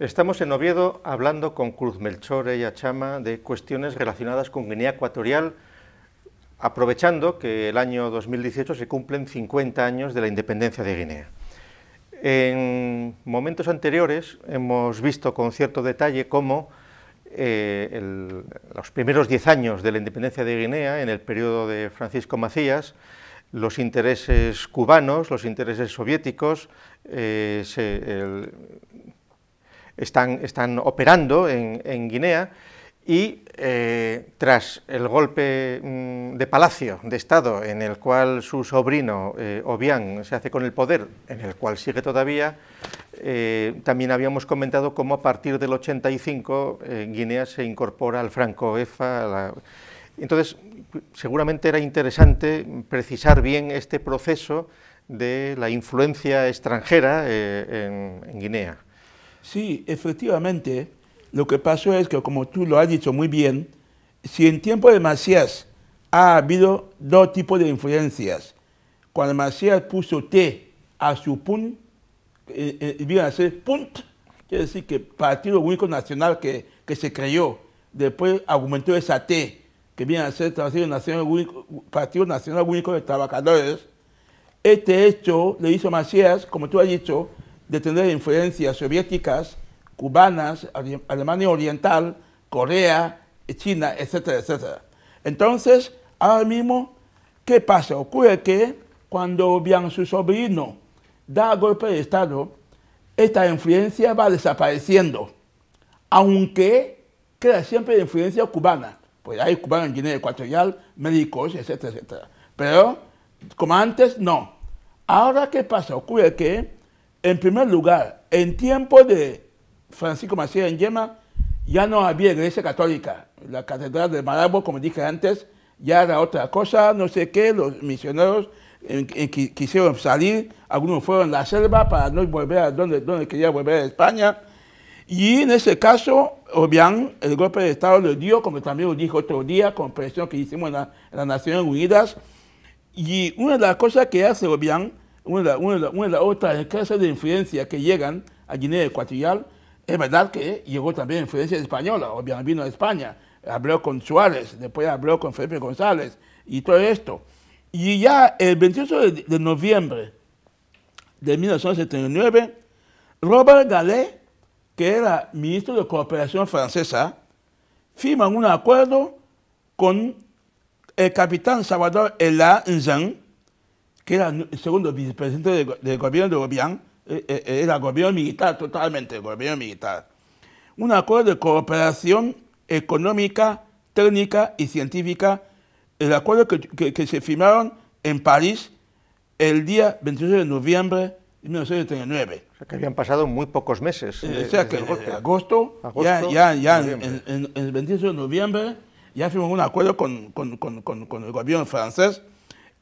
Estamos en Oviedo hablando con Cruz Melchor y Achama de cuestiones relacionadas con Guinea Ecuatorial, aprovechando que el año 2018 se cumplen 50 años de la independencia de Guinea. En momentos anteriores hemos visto con cierto detalle cómo eh, los primeros 10 años de la independencia de Guinea, en el periodo de Francisco Macías, los intereses cubanos, los intereses soviéticos, eh, se, están, operando en, Guinea y eh, tras el golpe mm, de palacio de Estado en el cual su sobrino eh, Obiang se hace con el poder, en el cual sigue todavía, eh, también habíamos comentado cómo a partir del 85 Guinea se incorpora al franco EFA. Entonces, seguramente era interesante precisar bien este proceso de la influencia extranjera en Guinea. Sí, efectivamente, lo que pasó es que, como tú lo has dicho muy bien, si en tiempo de Macías ha habido dos tipos de influencias, cuando Macías puso T a su PUN, y eh, eh, viene a ser PUNT, quiere decir que Partido Único Nacional que, se creó, después aumentó esa T, que viene a ser Partido Nacional Único, Único de Trabajadores, este hecho le hizo Macías, como tú has dicho, de tener influencias soviéticas, cubanas, Alemania Oriental, Corea, eh, China, etcétera, etcétera. Entonces, ahora mismo, ¿qué pasa? Ocurre que cuando su sobrino da golpe de Estado, esta influencia va desapareciendo, aunque queda siempre influencia cubana, pues hay cubanos en Guinea Ecuatorial, médicos, etcétera, etcétera. Pero, como antes, no. Ahora, ¿qué pasa? Ocurre que en primer lugar, en tiempo de Francisco Macías en Yema ya no había iglesia católica. La catedral de Marabo, como dije antes, ya era otra cosa, no sé qué, los misioneros quisieron salir, algunos fueron a la selva para no volver a donde, donde quería volver a España. Y en ese caso, Obián, el golpe de Estado lo dio, como también lo dijo otro día, con presión que hicimos en, en las Naciones Unidas. Y una de las cosas que hace Obián una, de las otras clases de influencia que llegan a Guinea Ecuatorial, es verdad que llegó también influencia española, o bien vino a España, habló con Suárez, después habló con Felipe González y todo esto. Y ya el 28 de, noviembre de 1979, Robert Gallet, que era ministro de Cooperación Francesa, firma un acuerdo con el capitán Salvador Elá Nzang, que era el segundo vicepresidente del, gobierno de Gobián, eh, eh, era gobierno militar, totalmente gobierno militar. Un acuerdo de cooperación económica, técnica y científica, el acuerdo que, que, se firmaron en París el día 28 de noviembre de 1939. O sea que habían pasado muy pocos meses. Eh, o sea que en agosto, ya, ya, ya en, el 28 de noviembre ya firmó un acuerdo con, con, con, con el gobierno francés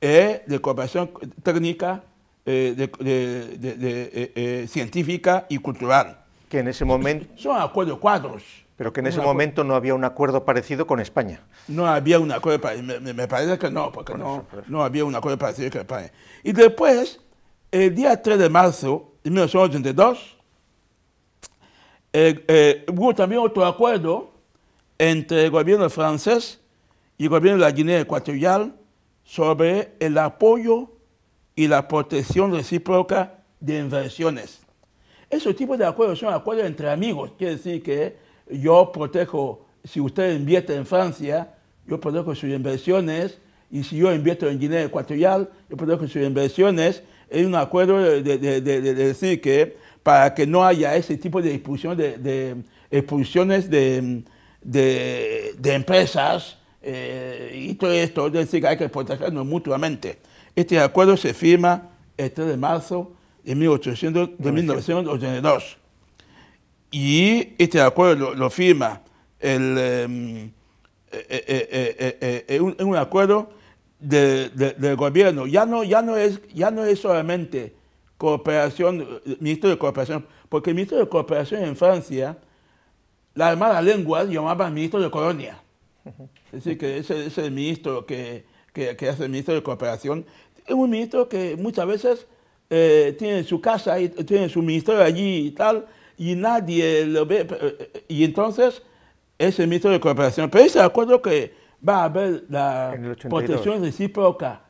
e, de cooperación técnica, eh, eh, eh, científica y cultural. Que en ese momento... Son acuerdos cuadros. Pero que en ese momento no había un acuerdo parecido con España. No había un acuerdo parecido, me, parece que no, porque no, no había un acuerdo parecido con España. Y después, el día 3 de marzo de 1982, hubo también otro acuerdo entre el gobierno francés y el gobierno de la Guinea Ecuatorial sobre el apoyo y la protección recíproca de inversiones. Esos tipo de acuerdos son acuerdos entre amigos, quiere decir que yo protejo, si usted invierte en Francia, yo protejo sus inversiones, y si yo invierto en Guinea Ecuatorial, yo protejo sus inversiones, es un acuerdo de, decir que para que no haya ese tipo de, expulsiones de, empresas eh, y todo esto, es decir, hay que protegernos mutuamente. Este acuerdo se firma el 3 de marzo de, 1982 y este acuerdo lo, firma el, em, eh, eh, un, acuerdo del gobierno. Ya no, ya, no es, ya no es solamente cooperación, ministro de cooperación, porque el ministro de cooperación en Francia, la hermana lengua llamaba ministro de colonia. Es decir, que ese, ese ministro que, que, hace el ministro de Cooperación es un ministro que muchas veces eh, tiene su casa, y, tiene su ministerio allí y tal, y nadie lo ve. Eh, eh, y entonces es el ministro de Cooperación. Pero ese acuerdo que va a haber la protección recíproca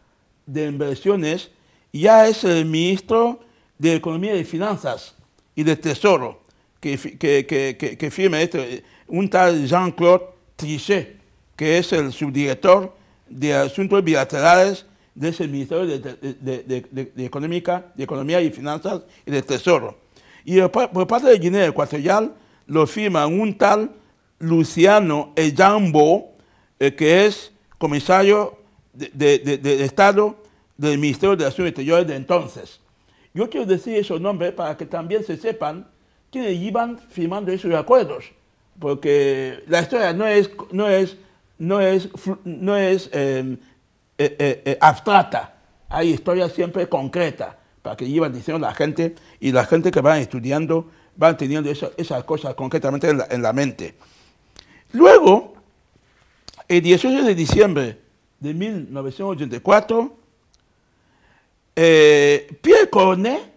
de inversiones, ya es el ministro de Economía y Finanzas y de Tesoro que, que firma esto, un tal Jean-Claude Trichet que es el subdirector de Asuntos Bilaterales de ese Ministerio de, de, de, de Economía y Finanzas y de Tesoro. Y por parte de Guinea Ecuatorial lo firma un tal Luciano Ejambo, eh, que es comisario de, Estado del Ministerio de Asuntos Exteriores de entonces. Yo quiero decir esos nombres para que también se sepan quienes iban firmando esos acuerdos, porque la historia no es, no es no es, no em, eh, eh, eh, abstracta, hay historias siempre concreta para que llevan diciendo la gente y la gente que va estudiando van teniendo esas cosas concretamente en la, mente. Luego, el 18 de diciembre de 1984, Pierre Cornet,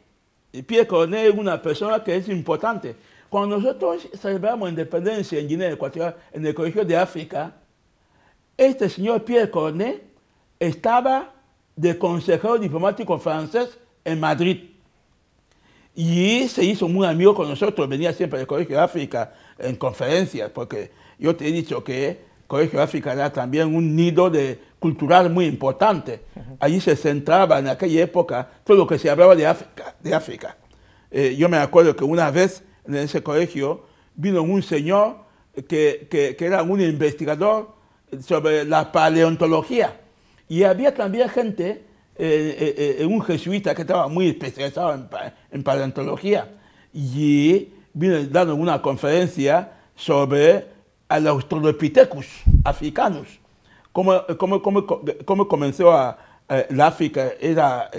Pierre Cornet es una persona que es importante. Cuando nosotros celebramos independencia en Guinea Ecuatorial, en el Colegio de África, este señor Pierre Cornet estaba de consejero diplomático francés en Madrid. Y se hizo muy amigo con nosotros, venía siempre del Colegio de África en conferencias, porque yo te he dicho que el Colegio de África era también un nido de, cultural muy importante. Allí se centraba en aquella época todo lo que se hablaba de África. Eh, yo me acuerdo que una vez en ese colegio vino un señor que, que era un investigador sobre la paleontología. Y había también gente, eh, eh, eh, un jesuita que estaba muy especializado en, paleontología, y vino dando una conferencia sobre los australopithecus africanos. Cómo, cómo comenzó a, África, era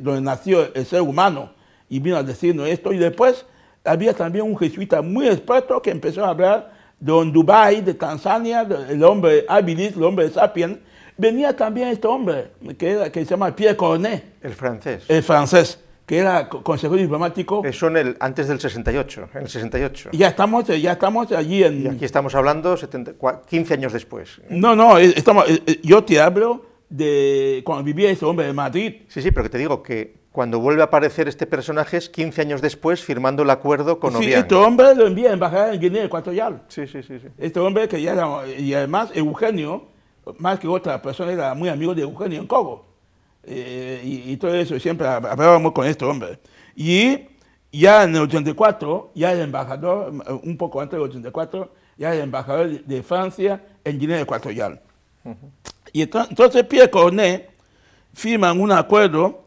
donde nació el ser humano, y vino a decirnos esto. Y después había también un jesuita muy experto que empezó a hablar Don Dubái, de Tanzania, el hombre habilis, el hombre sapiens, venía también este hombre, que, que se llama Pierre Cornet. El francés. El francés, que era consejero diplomático. Eso en el, antes del 68, en el 68. Ya estamos, eh, ya estamos allí en... Y aquí estamos hablando 15 años después. No, no, eh, estamos, eh, yo te hablo de cuando vivía ese hombre en Madrid. Sí, sí, pero que te digo que cuando vuelve a aparecer este personaje es 15 años después firmando el acuerdo con Obiang. Sí, este hombre lo envía a embajar en Guinea Ecuatorial. Sí, sí, sí, sí. Este hombre que ya era, y además Eugenio, más que otra persona, era muy amigo de Eugenio en Congo. Eh, y, todo eso, siempre hablábamos con este hombre. Y ya en el 84, ya el embajador, un poco antes del 84, ya el embajador de Francia en Guinea Ecuatorial. Y entonces Pierre Cornet firma un acuerdo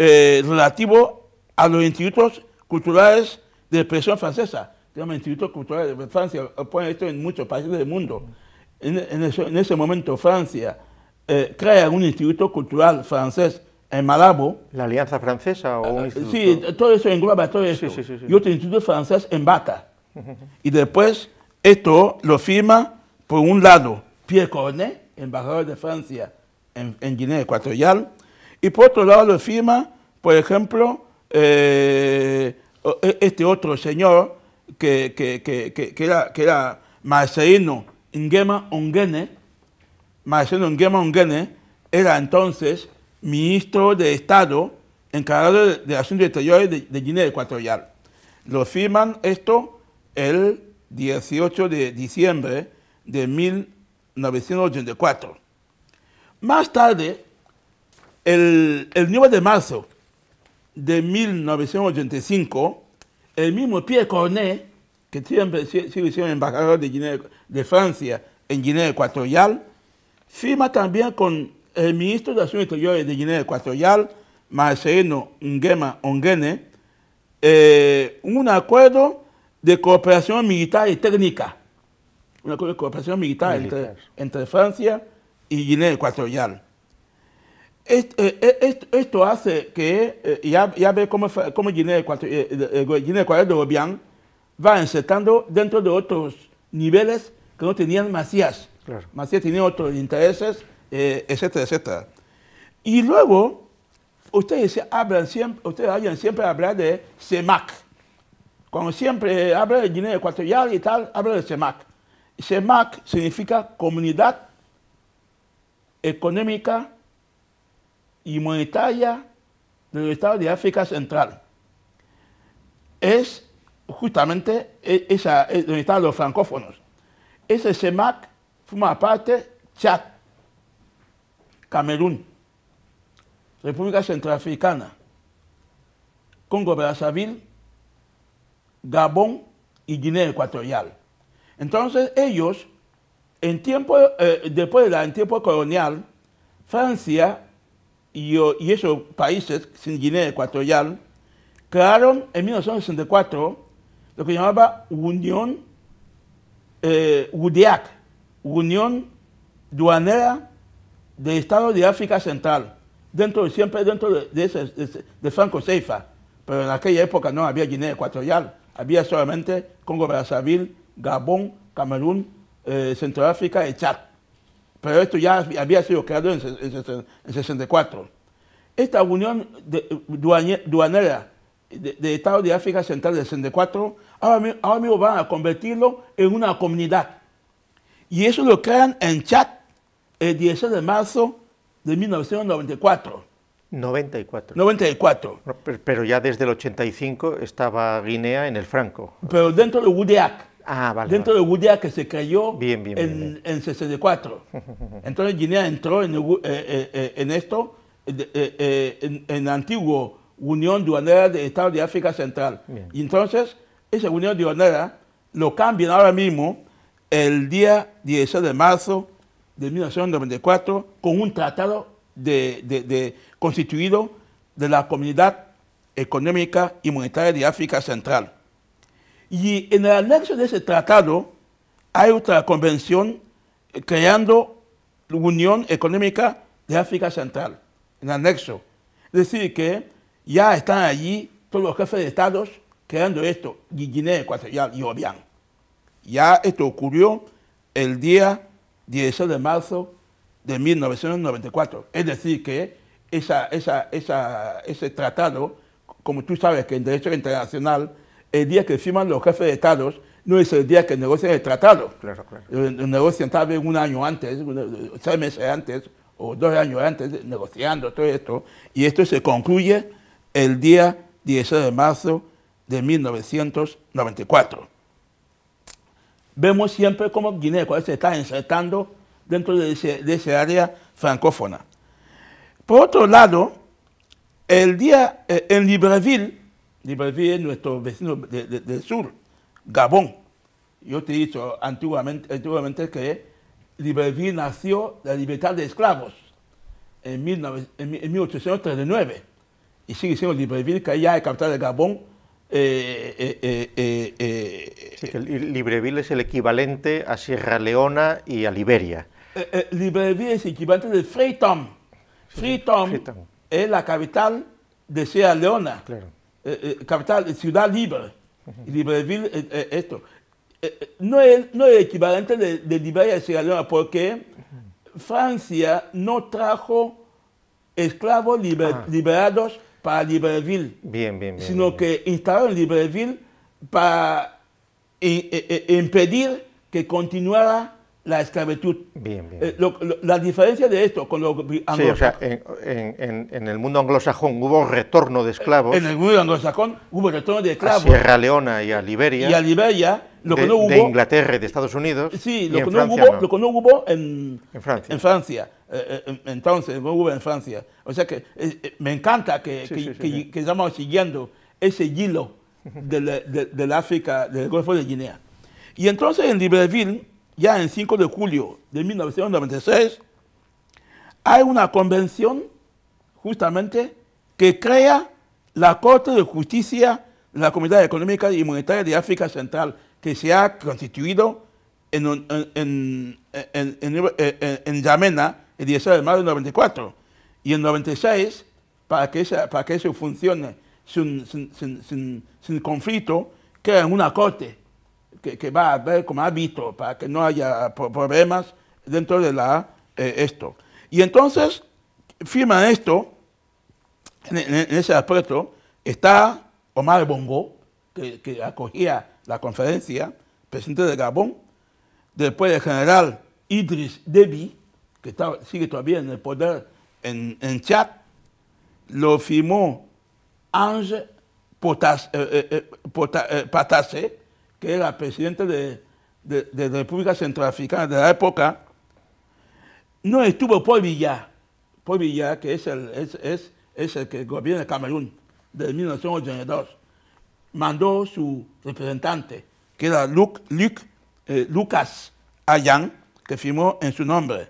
eh, relativo a los institutos culturales de expresión francesa. Tenemos institutos culturales de Francia, eh, ponen esto en muchos países del mundo. En, ese momento Francia eh, crea un instituto cultural francés en Malabo. ¿La Alianza Francesa o un ah, Sí, todo eso engloba todo eso. y otro instituto francés en Bata. y después esto lo firma, por un lado, Pierre Cornet, embajador de Francia en Guinea Ecuatorial, y por otro lado lo firma, por ejemplo, eh, e, este otro señor que, era, que era Marcelino Nguema Ongene. Marcelino Nguema Ongene era entonces ministro de Estado encargado de, de Asuntos Exteriores de, de, Guinea Ecuatorial. Lo firman esto el 18 de diciembre de 1984. Más tarde, el, 9 de marzo de 1985, el mismo Pierre Cornet, que siempre sigue embajador de, Francia en Guinea Ecuatorial, firma también con el ministro de Asuntos Exteriores de Guinea Ecuatorial, Marcelino Nguema Ongene, eh, un acuerdo de cooperación militar y técnica, un acuerdo de cooperación militar, Entre, entre Francia y Guinea Ecuatorial. Eh, eh, esto, hace que eh, ya, ya ve cómo, cómo Ecuatorial de Ecuatorial va insertando dentro de otros niveles que no tenían Macías. Macías tenía otros intereses, etcétera, etcétera. Y luego, ustedes, hablan siempre, ustedes hablan siempre hablar de CEMAC. Cuando siempre hablan de Guinea Ecuatorial y tal, hablan de CEMAC. CEMAC significa Comunidad Económica y monetaria de los estados de África Central. Es justamente e-, esa, e-, estado de los francófonos. Ese CEMAC forma parte Chad, Camerún, República Centroafricana, Congo Brazzaville, Gabón y Guinea Ecuatorial. Entonces ellos, en tiempo, eh, después del tiempo colonial, Francia y, esos países, sin Guinea Ecuatorial, crearon en 1964 lo que llamaba Unión eh, UDIAC, Unión Duanera de Estados de África Central, dentro siempre dentro de, Franco Seifa, pero en aquella época no había Guinea Ecuatorial, había solamente Congo Brazzaville, Gabón, Camerún, eh, Centroáfrica y Chad pero esto ya había sido creado en, 64. Esta unión de, duanera de, Estados de África Central de 64 ahora, mismo van a convertirlo en una comunidad. Y eso lo crean en Chad el 16 de marzo de 1994. 94. 94. Pero ya desde el 85 estaba Guinea en el Franco. Pero dentro de Gudeac. Ah, dentro de Guinea que se cayó en, 64. Entonces Guinea entró en, eh, eh, eh, esto, en, la antiguo Unión Duanera de Estado de África Central. Y entonces esa Unión Duanera lo cambian ahora mismo el día 16 de marzo de 1994 con un tratado de, constituido de la Comunidad Económica y Monetaria de África Central. Y en el anexo de ese tratado hay otra convención eh, creando la Unión Económica de África Central, en anexo. Es decir, que ya están allí todos los jefes de estados creando esto, Guinea Ecuatorial y Obián. Ya esto ocurrió el día 16 de marzo de 1994. Es decir, que esa, esa, esa, ese tratado, como tú sabes que en derecho internacional el día que firman los jefes de estados no es el día que negocian el tratado. Claro, claro. Eh, negocian tal vez un año antes, eh, seis meses antes o dos años antes, negociando todo esto. Y esto se concluye el día 16 de marzo de 1994. Vemos siempre cómo Guinea Ecuatorial se está insertando dentro de ese, área francófona. Por otro lado, el día eh, en Libreville, Libreville es nuestro vecino del sur, Gabón. Yo te he dicho antiguamente, que Libreville nació la libertad de esclavos en, 1839 y sigue siendo Libreville, que allá es capital de Gabón. Eh, eh, eh, Libreville es el equivalente a Sierra Leona y a Liberia. Libreville es equivalente de Freetown. Freetown, Freetown. es la capital de Sierra Leona. Claro eh, eh, capital, ciudad libre. Libreville, eh, esto. no, es, equivalente de, Liberia y Sierra porque Francia no trajo esclavos liberados para Libreville. Bien, bien, bien. Sino que instalaron Libreville para impedir que continuara la esclavitud. Bien, bien. Eh, la diferencia de esto con lo anglosajón. Sí, o sea, en, en, el mundo anglosajón hubo retorno de esclavos. En el mundo anglosajón hubo retorno de esclavos. A Sierra Leona y a Liberia. Y a Liberia. Lo de, que no hubo, de Inglaterra y de Estados Unidos. Sí, lo, que, no hubo, lo que no hubo en, en Francia. En Francia. Eh, eh, entonces, no hubo en Francia. O sea que me encanta que, que, estamos siguiendo ese hilo del, de, del África, del Golfo de Guinea. Y entonces en Libreville ya en 5 de julio de 1996, hay una convención justamente que crea la Corte de Justicia de la Comunidad Económica y Monetaria de África Central, que se ha constituido en, Yamena el 16 de mayo de 1994. y en 96 para que, para que eso funcione sin, sin, sin, sin conflicto, crean una corte que, va a haber como hábito para que no haya problemas dentro de la, eh, esto. Y entonces firma esto, en, ese aspecto, está Omar Bongo, que, acogía la conferencia, presidente de Gabón, después el general Idris Deby, que sigue todavía en el poder en, en Chad, lo firmó Ange eh, eh, Patase, que era presidente de, de, República Centroafricana de la época, no estuvo Paul Villa, Paul Villa, que es el, es, es, el que gobierna Camerún desde 1982, mandó su representante, que era Luc, eh, Lucas Ayan, que firmó en su nombre.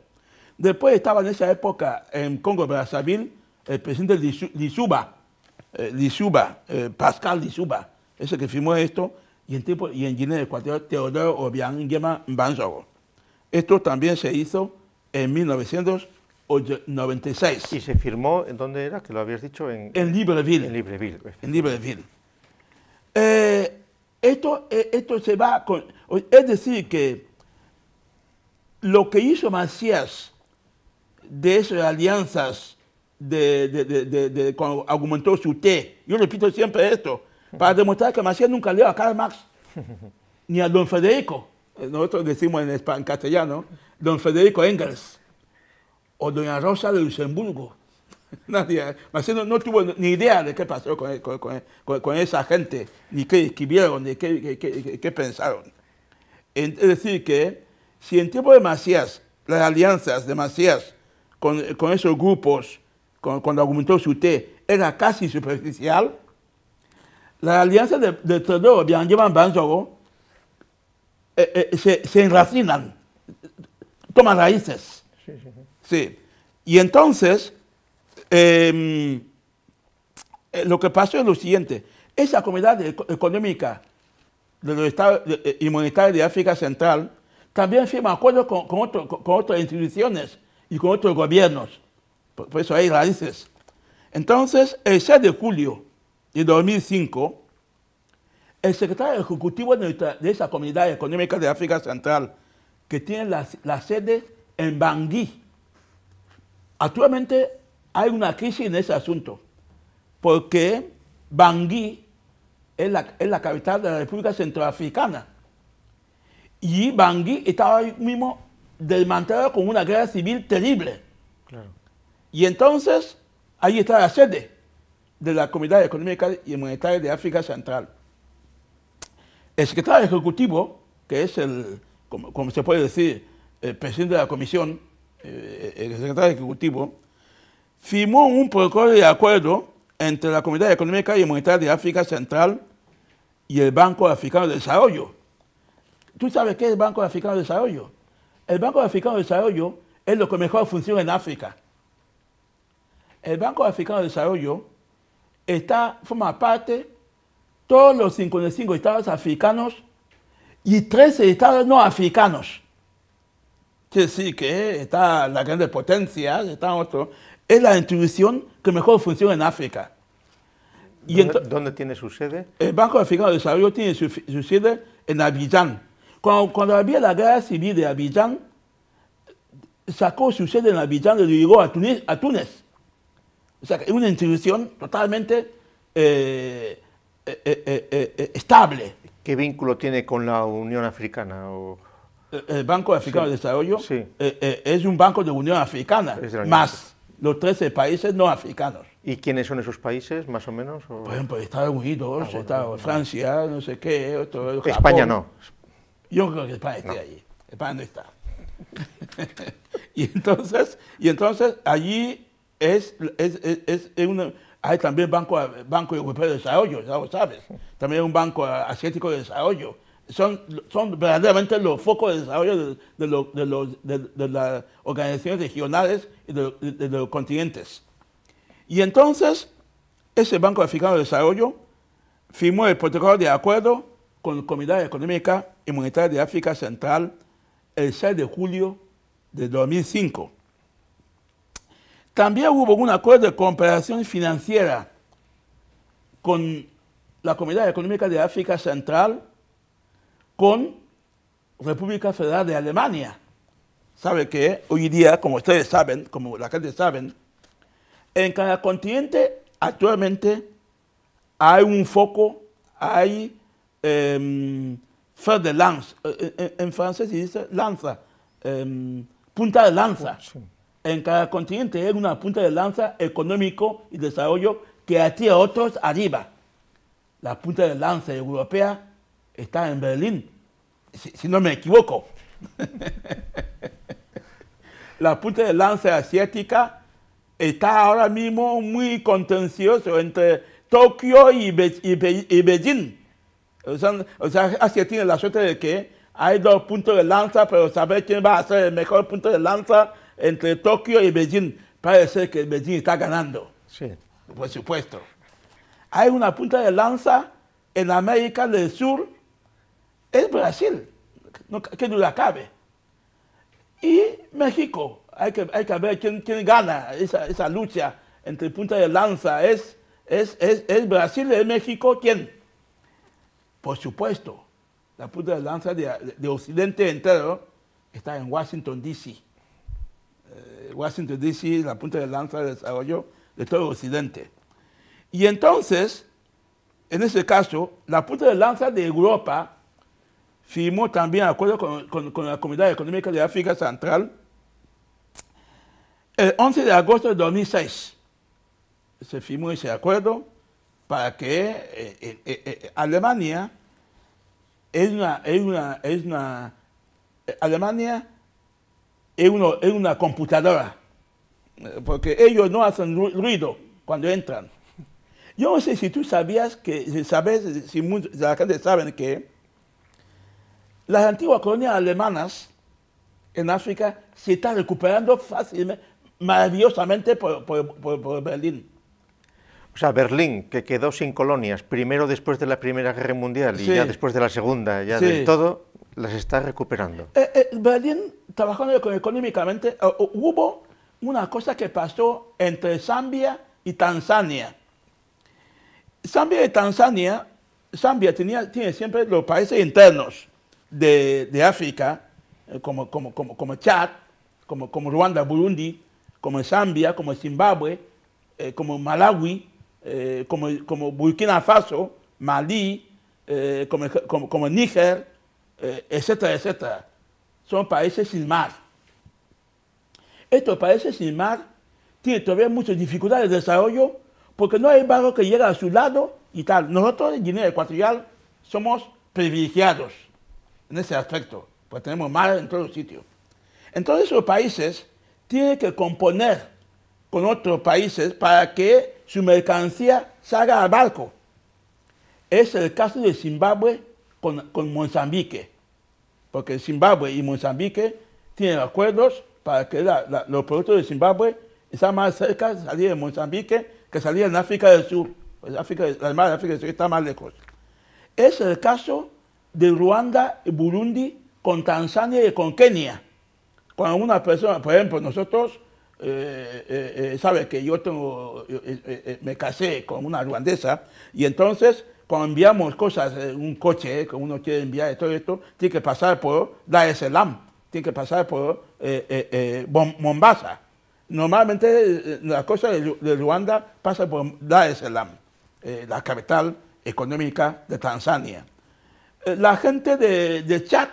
Después estaba en esa época en Congo Brazzaville el presidente Lisuba, eh, eh, Pascal Lisuba, ese que firmó esto, y, tipo, y en Guinea Cuartel Teodoro Obiang Yema Mbanzogo. Esto también se hizo en 1996. ¿Y se firmó en dónde era? Que lo habías dicho en... En Libreville. En Libreville. Pues. En Libreville. Eh, esto, eh, esto se va con... Es decir, que lo que hizo Macías de esas alianzas de, de, de, cuando argumentó su té, yo repito siempre esto, para demostrar que Macías nunca leo a Karl Marx ni a don Federico. Nosotros decimos en, español, castellano, don Federico Engels o doña Rosa de Luxemburgo. Nadie, no tuvo ni idea de qué pasó con, con, con, esa gente, ni qué escribieron, ni qué, qué, qué, pensaron. Es decir, que si en tiempo de Macías, las alianzas de Macías con, esos grupos, cuando argumentó su té, era casi superficial, la alianza de, de Trudeau, de Van eh, eh se, enracinan, toman raíces. Sí, Y entonces, em, eh, lo que pasó es lo siguiente, esa comunidad económica de los Estados, eh, y de África Central también firma acuerdos con, con, otras instituciones y con otros gobiernos. Por, por eso hay raíces. Entonces, el 6 de julio y 2005, el secretario ejecutivo de, esa comunidad económica de África Central, que tiene la, sede en Bangui, actualmente hay una crisis en ese asunto, porque Bangui es la, es la, capital de la República Centroafricana. Y Bangui estaba ahí mismo desmantelado con una guerra civil terrible. Y entonces, ahí está la sede de la Comunidad Económica y Monetaria de África Central. El secretario ejecutivo, que es el, como, se puede decir, el presidente de la comisión, eh, el secretario ejecutivo, firmó un protocolo de acuerdo entre la Comunidad Económica y Monetaria de África Central y el Banco Africano de Desarrollo. ¿Tú sabes qué es el Banco Africano de Desarrollo? El Banco Africano de Desarrollo es lo que mejor funciona en África. El Banco Africano de Desarrollo está, forma parte todos los 55 estados africanos y 13 estados no africanos. Que sí, que está la grande potencia, está otro. Es la institución que mejor funciona en África. Y ¿Dónde, tiene su sede? El Banco Africano de Desarrollo tiene su, sede en Abidjan. Cuando, había la guerra civil de Abidjan, sacó su sede en Abidjan y lo llegó A Túnez. O sea, es una institución totalmente eh, eh, eh, estable. ¿Qué vínculo tiene con la Unión Africana? El Banco Africano de Desarrollo es un banco de Unión Africana, más los 13 países no africanos. ¿Y quiénes son esos países, más o menos? Por ejemplo, pues Estados Unidos, ah, Francia, no sé qué. España no. Yo creo que España está allí. España no está. y, entonces, y entonces allí es, hay también Banco, banco Europeo de Desarrollo, ya lo sabes, también un Banco Asiático de Desarrollo. Son, son verdaderamente los focos de desarrollo de, de las organizaciones regionales y de, los continentes. Y entonces, ese Banco Africano de Desarrollo firmó el protocolo de acuerdo con la Comunidad Económica y Monetaria de África Central el 6 de julio de 2005 también hubo un acuerdo de cooperación financiera con la Comunidad Económica de África Central, con República Federal de Alemania. Sabe que hoy día, como ustedes saben, como la gente sabe, en cada continente actualmente hay un foco, hay eh, de lance, eh, eh, en, francés se dice lanza, em, punta de lanza en cada continente. Es una punta de lanza económico y desarrollo que atira a otros arriba. La punta de lanza europea está en Berlín, si, no me equivoco. la punta de lanza asiática está ahora mismo muy contencioso entre Tokio y, y, Beijing. O sea, o sea, Asia tiene la suerte de que hay dos puntos de lanza, pero saber quién va a ser el mejor punto de lanza entre Tokio y Beijing. Parece que Beijing está ganando. Sí. Por supuesto. Hay una punta de lanza en América del Sur, es Brasil, no, que duda cabe. Y México, hay que, hay que ver quién, gana esa, lucha entre punta de lanza. ¿Es, es, Brasil, es México, quién? Por supuesto, la punta de lanza de Occidente entero está en Washington, D.C. Washington DC, la punta de lanza de desarrollo de todo Occidente. Y entonces, en ese caso, la punta de lanza de Europa firmó también acuerdo con, la Comunidad Económica de África Central el 11 de agosto de 2006. Se firmó ese acuerdo para que eh, eh, eh, Alemania es una, es una Alemania en, uno, en una computadora, porque ellos no hacen ruido cuando entran. Yo no sé si tú sabías que, sabes, si muchos, la gente sabe que las antiguas colonias alemanas en África se están recuperando fácilmente, maravillosamente por, por, por, Berlín. O sea, Berlín, que quedó sin colonias, primero después de la Primera Guerra Mundial y ya después de la Segunda, ya de del todo, las está recuperando. Eh, eh, Berlín trabajando económicamente, eh, hubo una cosa que pasó entre Zambia y Tanzania. Zambia y Tanzania, Zambia tiene siempre los países internos de, África, eh, como, como, como, Chad, como, como Ruanda, Burundi, como Zambia, como Zimbabue, eh, como Malawi, como, Burkina Faso, Malí, como, como, como, Níger, etcétera, etcétera son países sin mar. Estos países sin mar tienen todavía muchas dificultades de desarrollo porque no hay barco que llegue a su lado y tal. Nosotros en Guinea Ecuatorial somos privilegiados en ese aspecto, pues tenemos mar en todos los sitios. Entonces esos países tienen que componer con otros países para que su mercancía salga al barco. Es el caso de Zimbabue con, con Mozambique porque Zimbabue y Mozambique tienen acuerdos para que los productos de Zimbabue están más cerca de salir de Mozambique que salir en África del Sur. Pues África, de África del Sur está más lejos. Es el caso de Ruanda y Burundi con Tanzania y con Kenia. Cuando una persona, por ejemplo, nosotros, eh, eh, eh, sabe que yo tengo, me casé con una ruandesa y entonces cuando enviamos cosas, eh, un coche eh, que uno quiere enviar, todo esto, tiene que pasar por Dar es Salaam, tiene que pasar por eh, Mombasa. Normalmente la cosa de, Ruanda pasa por Dar es Salaam, la capital económica de Tanzania. La gente de, Chad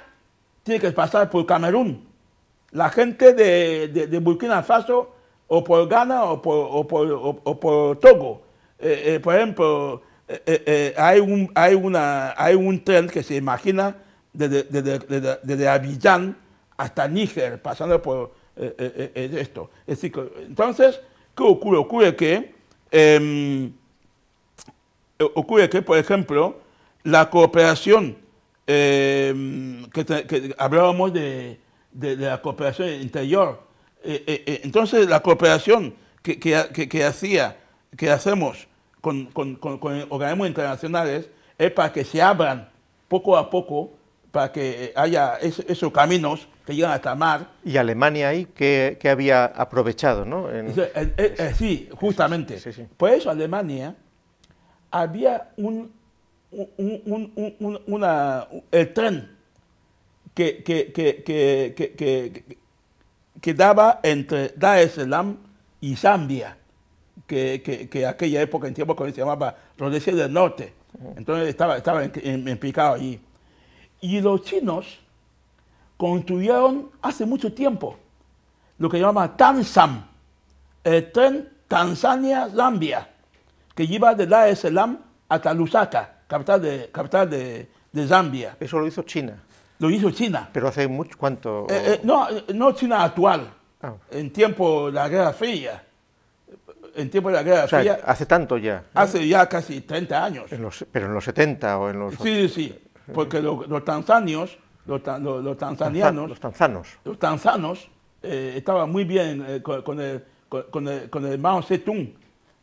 tiene que pasar por Camerún. La gente de, Burkina Faso o por Ghana o por, Togo. por ejemplo, eh, eh, eh, hay, un, hay, una, hay un tren que se imagina desde, Abidjan hasta Níger, pasando por esto. entonces, ¿qué ocurre? Ocurre que, em, ocurre que por ejemplo, la cooperación, em, que, hablábamos de, la cooperación interior, entonces la cooperación que, que hacía, que hacemos, con, organismos internacionales es para que se abran poco a poco para que eh, haya esos caminos que llegan hasta mar. Y Alemania ahí, que, había aprovechado, ¿no? Eh, eh, sí, justamente. Por eso Alemania había un, una, el tren que, que, que daba entre Dar y Zambia que, aquella época, en tiempo que este, se llamaba Rhodesia del Norte. Entonces estaba, estaba en, picado allí. Y los chinos construyeron hace mucho tiempo lo que llamaba Tansam, el tren Tanzania-Zambia, que lleva de Dar es hasta Lusaka, capital, de, capital de, Zambia. Eso lo hizo China. Lo hizo China. Pero hace mucho, ¿cuánto? Eh, eh, no, eh, no China actual, ah. en tiempo de la Guerra Fría en tiempo de la guerra o sea, Hace tanto ya. Hace ya casi 30 años. pero en los 70 o en los... Sí, sí, porque los, tanzanos, tanzanios, los, tanzanianos... Los tanzanos. Los tanzanos eh, estaban muy bien eh, con, el, con, el, con, el, Mao Zedong,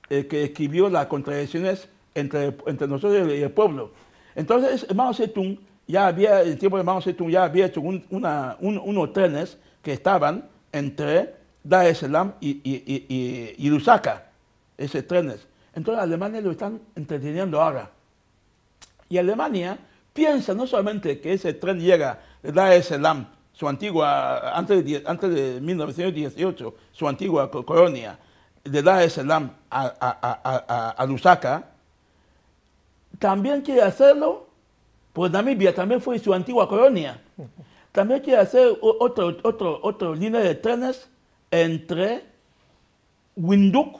que escribió las contradicciones entre, entre nosotros y el pueblo. Entonces Mao Zedong ya había, en el tiempo de Mao Zedong ya había hecho una, unos trenes que estaban entre Dar y, y, Lusaka, esos trenes. Entonces Alemania lo están entreteniendo ahora. Y Alemania piensa no solamente que ese tren llega de Dar su antigua, antes de, 1918, su antigua colonia, de Dar es a, a, Lusaka, también quiere hacerlo, pues Namibia también fue su antigua colonia. También quiere hacer otro, otro, línea de trenes entre Windhoek,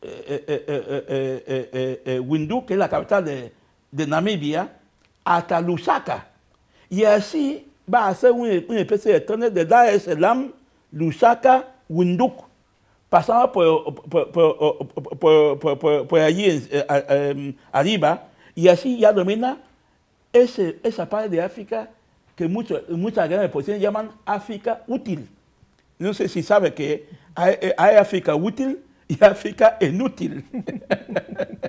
que es la capital de, Namibia, hasta Lusaka. Y así va a ser una, especie de tren de Dar es Salaam, Lusaka, Windhoek, pasando por, allí eh, em, arriba, y así ya domina esa parte de África que muchos, muchas grandes posiciones llaman África útil no sé si sabe que hay, eh, África útil y África inútil.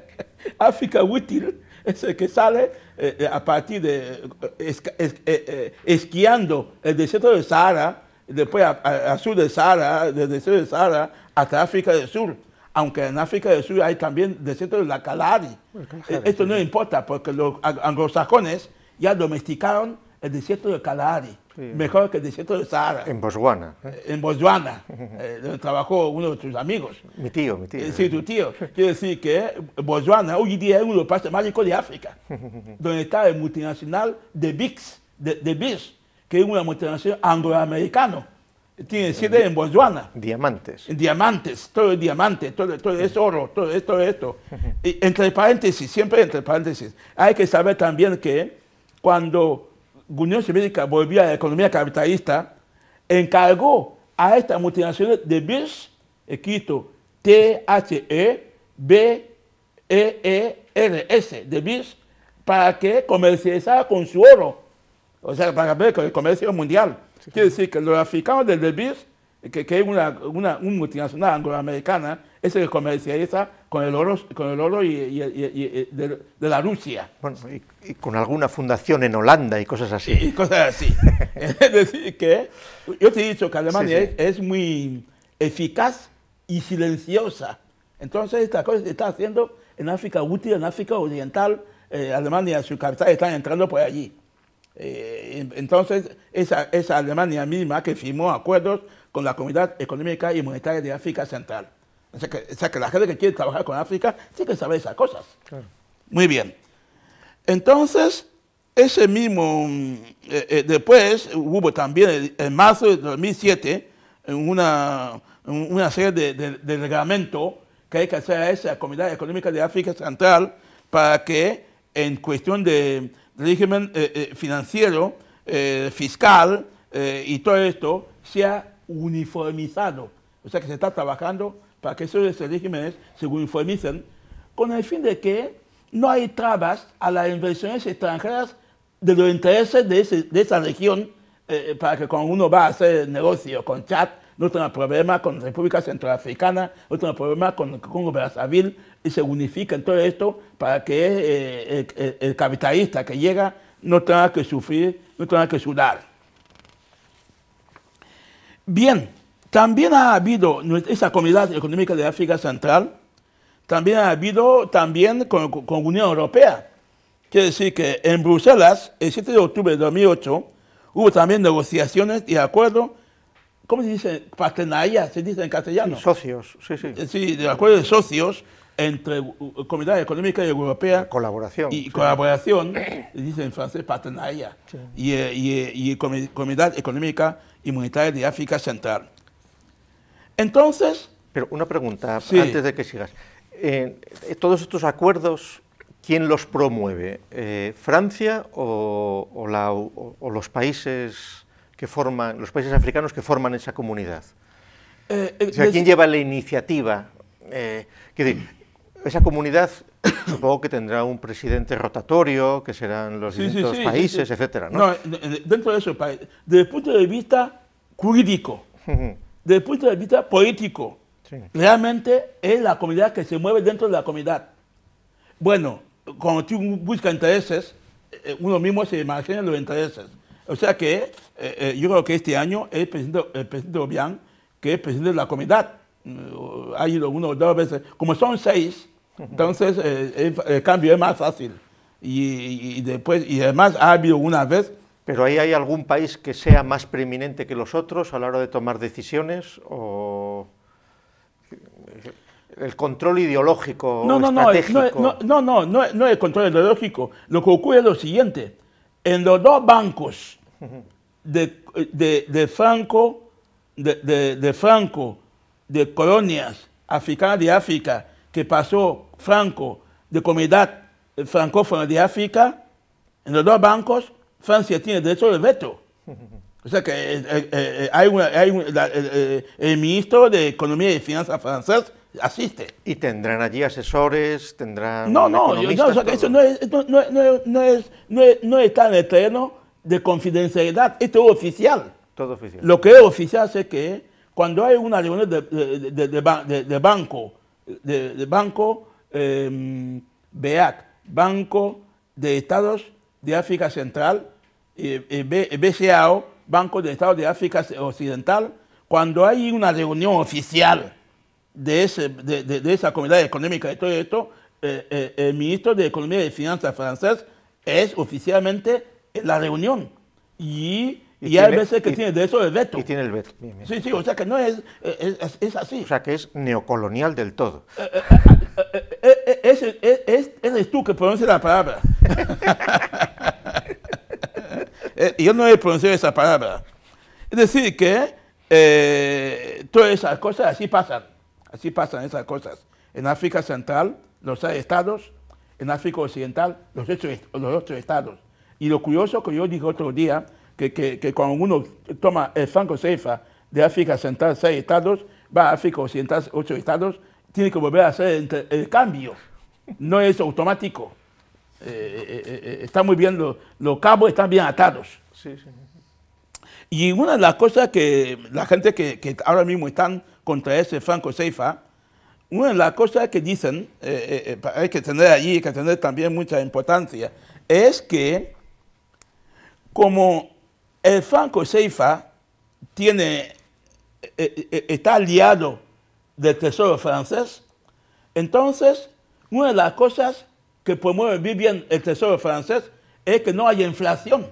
África útil es el que sale eh, a partir de eh, esquiando el desierto de Sahara, después al sur de Sahara, del desierto del Sahara hasta África del Sur. Aunque en África del Sur hay también desierto de la Calahari. Esto no importa porque los anglosajones ya domesticaron el desierto de Calahari mejor que el desierto de Sahara. En Botswana. En Botswana, eh, donde trabajó uno de tus amigos. Mi tío, mi tío. Eh, sí, tu tío. Quiere decir que Botswana hoy día es uno de los países más ricos de África, donde está el multinacional de BIX, de, BIX, que es una multinacional angloamericana. Tiene sede en Botswana. Diamantes. Diamantes, todo es diamante, todo, todo es oro, todo esto, esto. Y entre paréntesis, siempre entre paréntesis, hay que saber también que cuando Unión Soviética volvía a la economía capitalista, encargó a esta multinacional de BIS, quito T-H-E-B-E-E-R-S, de BIS, para que comercializara con su oro, o sea, para que el comercio mundial. Quiere decir que los africanos del BIS, que, es una, una, una multinacional angloamericana, es el que comercializa con el oro, con el oro y, de, la Rusia. Bueno, y, con alguna fundación en Holanda y cosas así. Y cosas así. es decir, que yo te he dicho que Alemania Es, muy eficaz y silenciosa. Entonces, esta cosa se está haciendo en África útil, en África Oriental. Eh, Alemania, su capital, están entrando por allí. Eh, entonces, esa, esa Alemania misma que firmó acuerdos con la Comunidad Económica y Monetaria de África Central. O sea, que, la gente que quiere trabajar con África tiene que saber esas cosas. Muy bien. Entonces, ese mismo, mm, eh, eh, después hubo también en marzo de 2007 una, serie de, reglamentos que hay que hacer a esa Comunidad Económica de África Central para que en cuestión de régimen eh, financiero, fiscal y todo esto sea uniformizado. O sea que se está trabajando para que esos regímenes según uniformicen, con el fin de que no hay trabas a las inversiones extranjeras de los intereses de, esa región, eh, eh, para que cuando uno va a hacer negocio con Chad, no tenga problemas con República Centroafricana, no tenga problemas con Congo Brazzaville, y se unifica todo esto para que eh, el, capitalista que llega no tenga que sufrir, no tenga que sudar. Bien, también ha habido esa Comunidad Económica de África Central, también ha habido también con, Unión Europea. Quiere decir que en Bruselas, el 7 de octubre de 2008, hubo también negociaciones y acuerdos, ¿cómo se dice? Partenarias, se dice en castellano. socios, sí, sí. Eh, sí, de acuerdo, de socios entre uh, uh, Comunidad Económica y Europea. colaboración. Y se dice en francés, partenariat. y eh, eh, Comunidad Económica y Monetaria de África Central. Entonces... Pero una pregunta antes de que sigas. Eh, todos estos acuerdos, ¿quién los promueve? Eh, ¿Francia o, o, los países que forman, los países africanos que forman esa comunidad? Eh, ¿Quién lleva la iniciativa? esa comunidad supongo que tendrá un presidente rotatorio, que serán los distintos países, etcétera, ¿no? dentro de esos países. Desde el punto de vista jurídico, desde el punto de vista político. Realmente es la comunidad que se mueve dentro de la comunidad. Bueno, cuando tú buscas intereses, eh, uno mismo se imagina los intereses. O sea que eh, eh, yo creo que este año el presidente, el presidente que es presidente de la comunidad, mm, ha ido uno o dos veces, como son seis, entonces el, cambio es más fácil. Y, después, y además ha habido una vez pero ahí hay algún país que sea más preeminente que los otros a la hora de tomar decisiones o el control ideológico no, no, estratégico. No, no, no, no, el control ideológico. Lo que ocurre es lo siguiente: en los dos bancos de, Franco, de, de Franco, de colonias africanas de África, que pasó Franco de comunidad francófona de África, en los dos bancos Francia tiene derecho de veto. O sea que eh, eh, eh, hay, una, el ministro de Economía y Finanzas francés asiste. Y tendrán allí asesores, tendrán. No, no, no eso no, es, no, no, está en el de confidencialidad. Esto es oficial. Todo oficial. Lo que es oficial es que cuando hay una reunión de, de banco, de, banco em, BEAC, Banco de Estados de África Central, BCAO, Banco de Estado de África Occidental, cuando hay una reunión oficial de, de, esa comunidad económica y todo esto, el ministro de Economía y Finanzas francés es oficialmente la reunión. Y, hay veces que tiene de eso el veto. Y tiene el veto. Sí, sí, o sea que no es, es, así. O sea que es neocolonial del todo. Eh, es, tú que pronuncias la palabra. Eh, y yo no he pronunciado esa palabra. Es decir, que eh, todas esas cosas así pasan, así pasan esas cosas. En África Central, los seis estados, en África Occidental, los, ocho los otros estados. Y lo curioso que yo dije otro día, que, cuando uno toma el franco Cefa de África Central, seis estados, va a África Occidental, ocho estados, tiene que volver a hacer el cambio. No es automático eh, eh, eh, eh está muy bien, los, los cabos están bien atados. Y una de las cosas que la gente que, ahora mismo están contra ese Franco Seifa, una de las cosas que dicen, hay que tener allí, hay que tener también mucha importancia, es que como el Franco Seifa tiene, está aliado del Tesoro francés, entonces una de las cosas que promueve bien el Tesoro francés es que no haya inflación.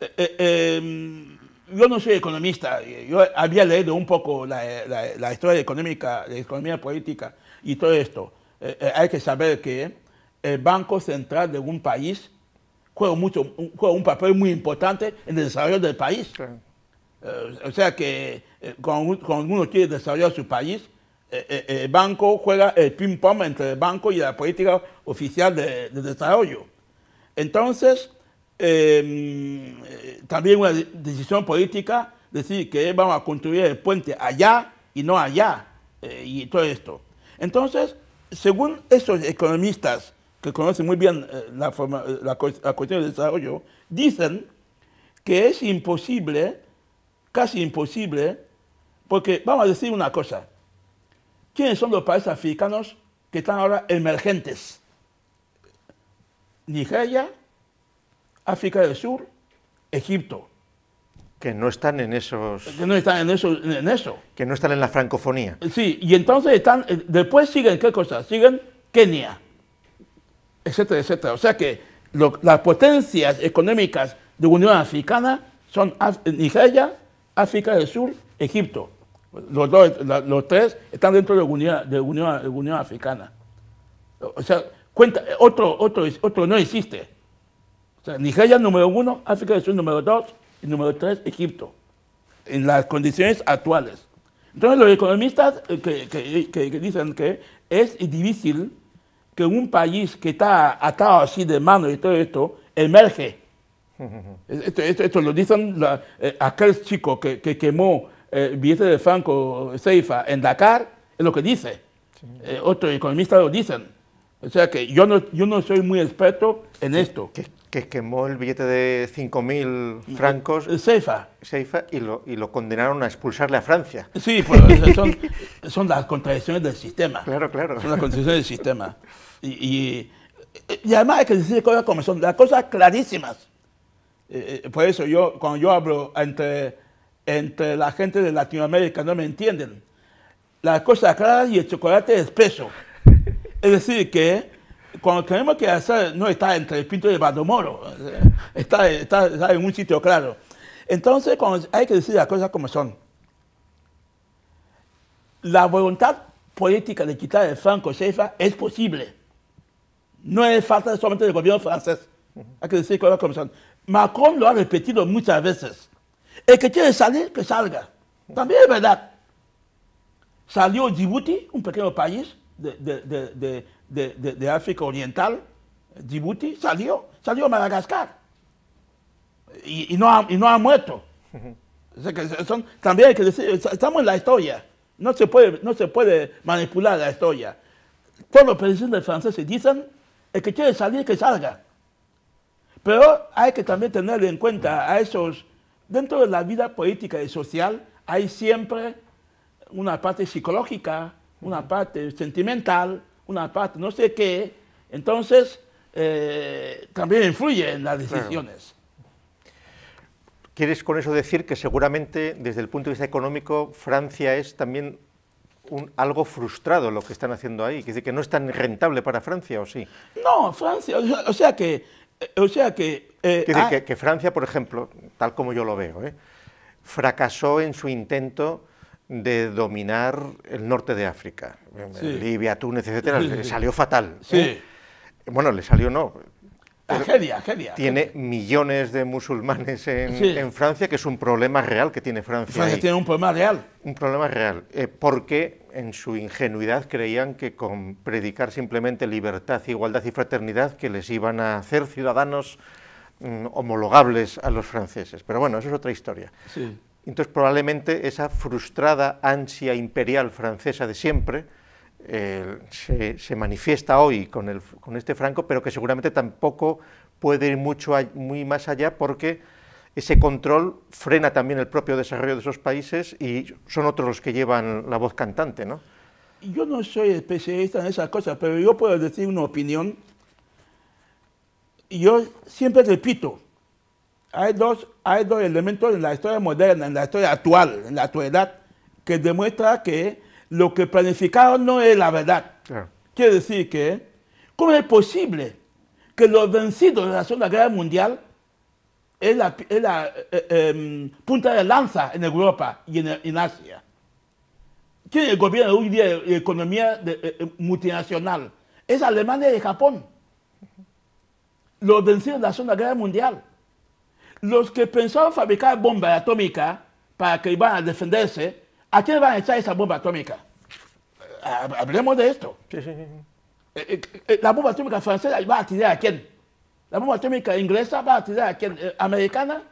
Eh, eh, em, yo no soy economista, eh, yo había leído un poco la, historia económica, la economía política y todo esto. hay que saber que el Banco Central de un país juega, mucho, juega un papel muy importante en el desarrollo del país. o sea que cuando, cuando uno quiere desarrollar su país, eh, eh, eh, el banco juega el ping-pong entre el banco y la política oficial de, desarrollo. Entonces, em, también una decisión política, decir que vamos a construir el puente allá y no allá, y todo esto. Entonces, según esos economistas que conocen muy bien la, la cuestión de desarrollo, dicen que es imposible, casi imposible, porque vamos a decir una cosa, ¿Quiénes son los países africanos que están ahora emergentes? Nigeria, África del Sur, Egipto. Que no están en esos... Que no están en eso, Que no están en la francofonía. Sí, y entonces están... Eh, después siguen, ¿qué cosas, Siguen Kenia, etcétera, etcétera. O sea que las potencias económicas de Unión Africana son Nigeria, África del Sur, Egipto. Los, los tres están dentro de Unión, de Unión, de Unión Africana. O sea, cuenta, otro, otro, otro no existe. O sea, Nigeria número uno, África es número dos y número tres, Egipto, en las condiciones actuales. Entonces los economistas eh, que, que, que, dicen que es difícil que un país que está atado así de mano y todo esto emerge. Esto, esto, lo dicen eh, aquel chico que, quemó el eh, billete de franco Seifa en Dakar, es lo que dice. Eh, otro economista otros economistas lo dicen. O sea que yo no, yo no soy muy experto en esto. Que, quemó el billete de 5.000 eh, francos. Seifa. Seifa y lo, y lo condenaron a expulsarle a Francia. Sí, pues, son, son las contradicciones del sistema. Claro, claro. Son las contradicciones del sistema. Y, y, además hay que decir cosas como son, las cosas clarísimas. por eso yo, cuando yo hablo entre entre la gente de Latinoamérica, no me entienden. La cosa clara y el chocolate espeso. Es decir, que cuando tenemos que hacer, no está entre el pinto y el baldomoro, eh, está, está, en un sitio claro. Entonces, hay que decir las cosas como son. La voluntad política de quitar el franco es posible. No es falta solamente del gobierno francés. Hay que decir cosas como son. Macron lo ha repetido muchas veces. El que quiere salir, que salga. También es verdad. Salió Djibouti, un pequeño país de, África Oriental. Djibouti salió, salió Madagascar. Y, no, ha, no ha muerto. también hay que decir, estamos en la historia. No se puede, no se puede manipular la historia. Todos los presidentes franceses dicen, el que quiere salir, que salga. Pero hay que también tener en cuenta a esos dentro de la vida política y social hay siempre una parte psicológica, una parte sentimental, una parte no sé qué, entonces eh, también influye en las decisiones. ¿Quieres con eso decir que seguramente desde el punto de vista económico Francia es también algo frustrado lo que están haciendo ahí? Que, que no es tan rentable para Francia, ¿o sí? No, Francia, o sea que eh, o sea eh, ah. que... que, Francia, por ejemplo, tal como yo lo veo, ¿eh? fracasó en su intento de dominar el norte de África, em, Libia, Túnez, etcétera, le salió fatal. Sí. Bueno, le salió no. Argelia, Argelia. Tiene millones de musulmanes en, Francia, que es un problema real que tiene Francia. Francia tiene un problema real. Un problema real, ¿Por qué? en su ingenuidad creían que con predicar simplemente libertad, igualdad y fraternidad que les iban a hacer ciudadanos mm, homologables a los franceses. Pero bueno, eso es otra historia. Entonces probablemente esa frustrada ansia imperial francesa de siempre eh, se, manifiesta hoy con, con, este Franco, pero que seguramente tampoco puede ir mucho, muy más allá porque ese control frena también el propio desarrollo de esos países y son otros los que llevan la voz cantante, ¿no? Yo no soy especialista en esas cosas, pero yo puedo decir una opinión. Yo siempre repito, hay dos, hay dos elementos en la historia moderna, en la historia actual, en la actualidad, que demuestra que lo que planificaron no es la verdad. Quiere decir que, ¿cómo es posible que los vencidos de la Segunda Guerra Mundial es la, eh, eh, em, punta de lanza en Europa y en, eh, en Asia. Tiene el gobierno hoy día de economía multinacional. Es Alemania y Japón. Los vencidos de la Segunda Guerra Mundial. Los que pensaron fabricar bombas atómicas para que iban a defenderse, ¿a quién van a echar esa bomba atómica? Hablemos de esto. La bomba atómica francesa iba a tirar a quién? La bomba atómica inglesa va a tirar a quien, eh, americana,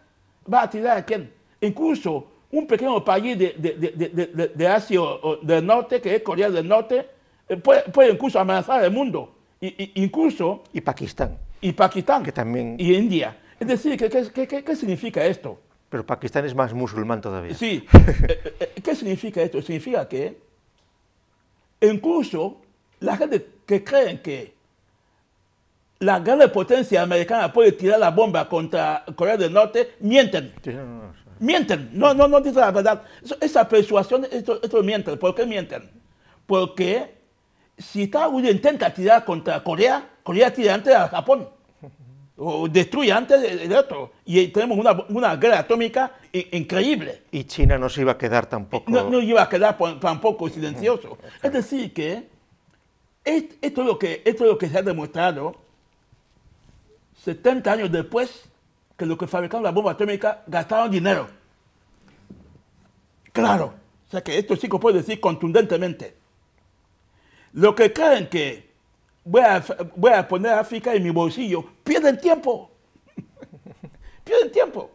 va a tirar a quien. Incluso un pequeño país de, de, Asia o, del Norte, que es Corea del Norte, eh, puede, incluso amenazar el mundo. Y, incluso... Y Pakistán. Y Pakistán. Que también... Y India. Es decir, ¿qué, qué, qué significa esto? Pero Pakistán es más musulmán todavía. Sí. Eh, ¿Qué significa esto? Significa que incluso la gente que cree que la gran potencia americana puede tirar la bomba contra Corea del Norte, mienten. Mienten, no, no, no dicen la verdad. esa persuasión, esto, esto, mienten. ¿Por qué mienten? Porque si Estados Unidos intenta tirar contra Corea, Corea tira antes a Japón. O destruye antes el otro. Y tenemos una, una guerra atómica increíble. Y China no se iba a quedar tampoco. No, no iba a quedar tampoco silencioso. Es decir, que esto es lo que, esto es lo que se ha demostrado 70 años después que los que fabricaron la bomba atómica gastaron dinero. Claro, o sea que sí que puedo decir contundentemente. lo que creen que voy a, poner África en mi bolsillo, pierden tiempo. pierden tiempo.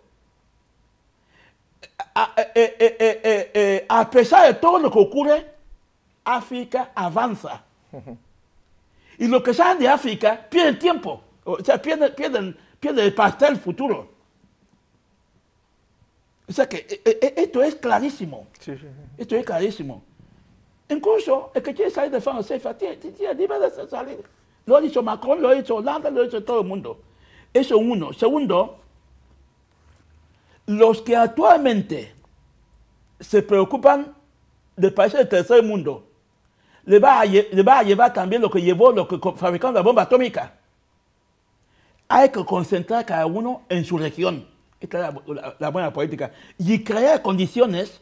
A, eh, eh, eh, a, pesar de todo lo que ocurre, África avanza. Y los que salen de África pierden tiempo. O sea, pierden, pierden, pierden futuro. O sea que e, e, e, esto es clarísimo. Sí, sí, Esto es clarísimo. Incluso el que quiere salir de Francia de salir. Lo ha dicho Macron, lo ha dicho Holanda, lo ha dicho todo el mundo. Eso uno. Segundo, los que actualmente se preocupan del país del tercer mundo, le va, a, llevar también lo que llevó, lo que fabricó la bomba atómica hay que concentrar cada uno en su región. Esta es la, buena política. Y crear condiciones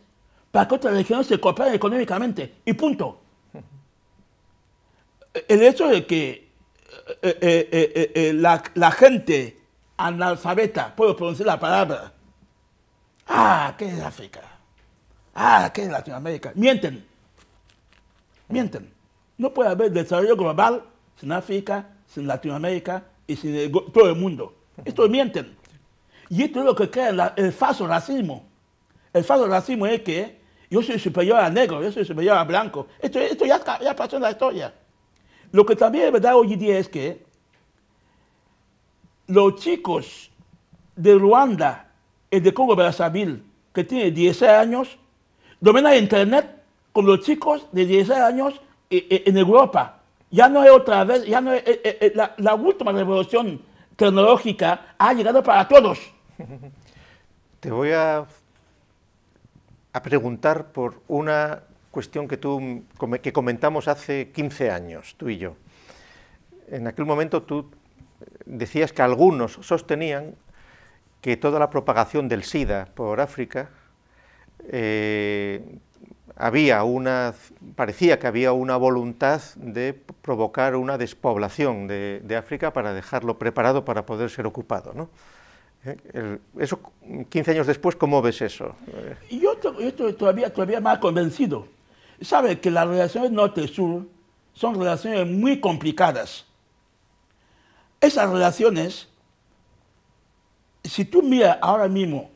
para que otras regiones se cooperen económicamente. Y punto. El hecho de que eh, eh, eh, la, gente analfabeta, puedo pronunciar la palabra, ah, ¿qué es África? Ah, ¿qué es Latinoamérica? Mienten. Mienten. No puede haber desarrollo global sin África, sin Latinoamérica, y sin todo el mundo. esto mienten. Y esto es lo que crea el falso racismo. El falso racismo es que yo soy superior a negro, yo soy superior a blanco. Esto, esto ya, ya pasó en la historia. Lo que también es verdad hoy día es que los chicos de Ruanda y de Congo Brazzaville que tienen 16 años dominan internet con los chicos de 16 años eh, eh, en Europa. Ya no es otra vez, ya no eh, eh, eh, la, última revolución tecnológica ha llegado para todos. Te voy a, a preguntar por una cuestión que, tú, que comentamos hace 15 años, tú y yo. En aquel momento tú decías que algunos sostenían que toda la propagación del SIDA por África había una, parecía que había una voluntad de provocar una despoblación de, África para dejarlo preparado para poder ser ocupado. Eh, eso, 15 años después, ¿cómo ves eso? Eh. Yo, estoy todavía, todavía más convencido. Sabe que las relaciones norte-sur son relaciones muy complicadas. Esas relaciones, si tú miras ahora mismo,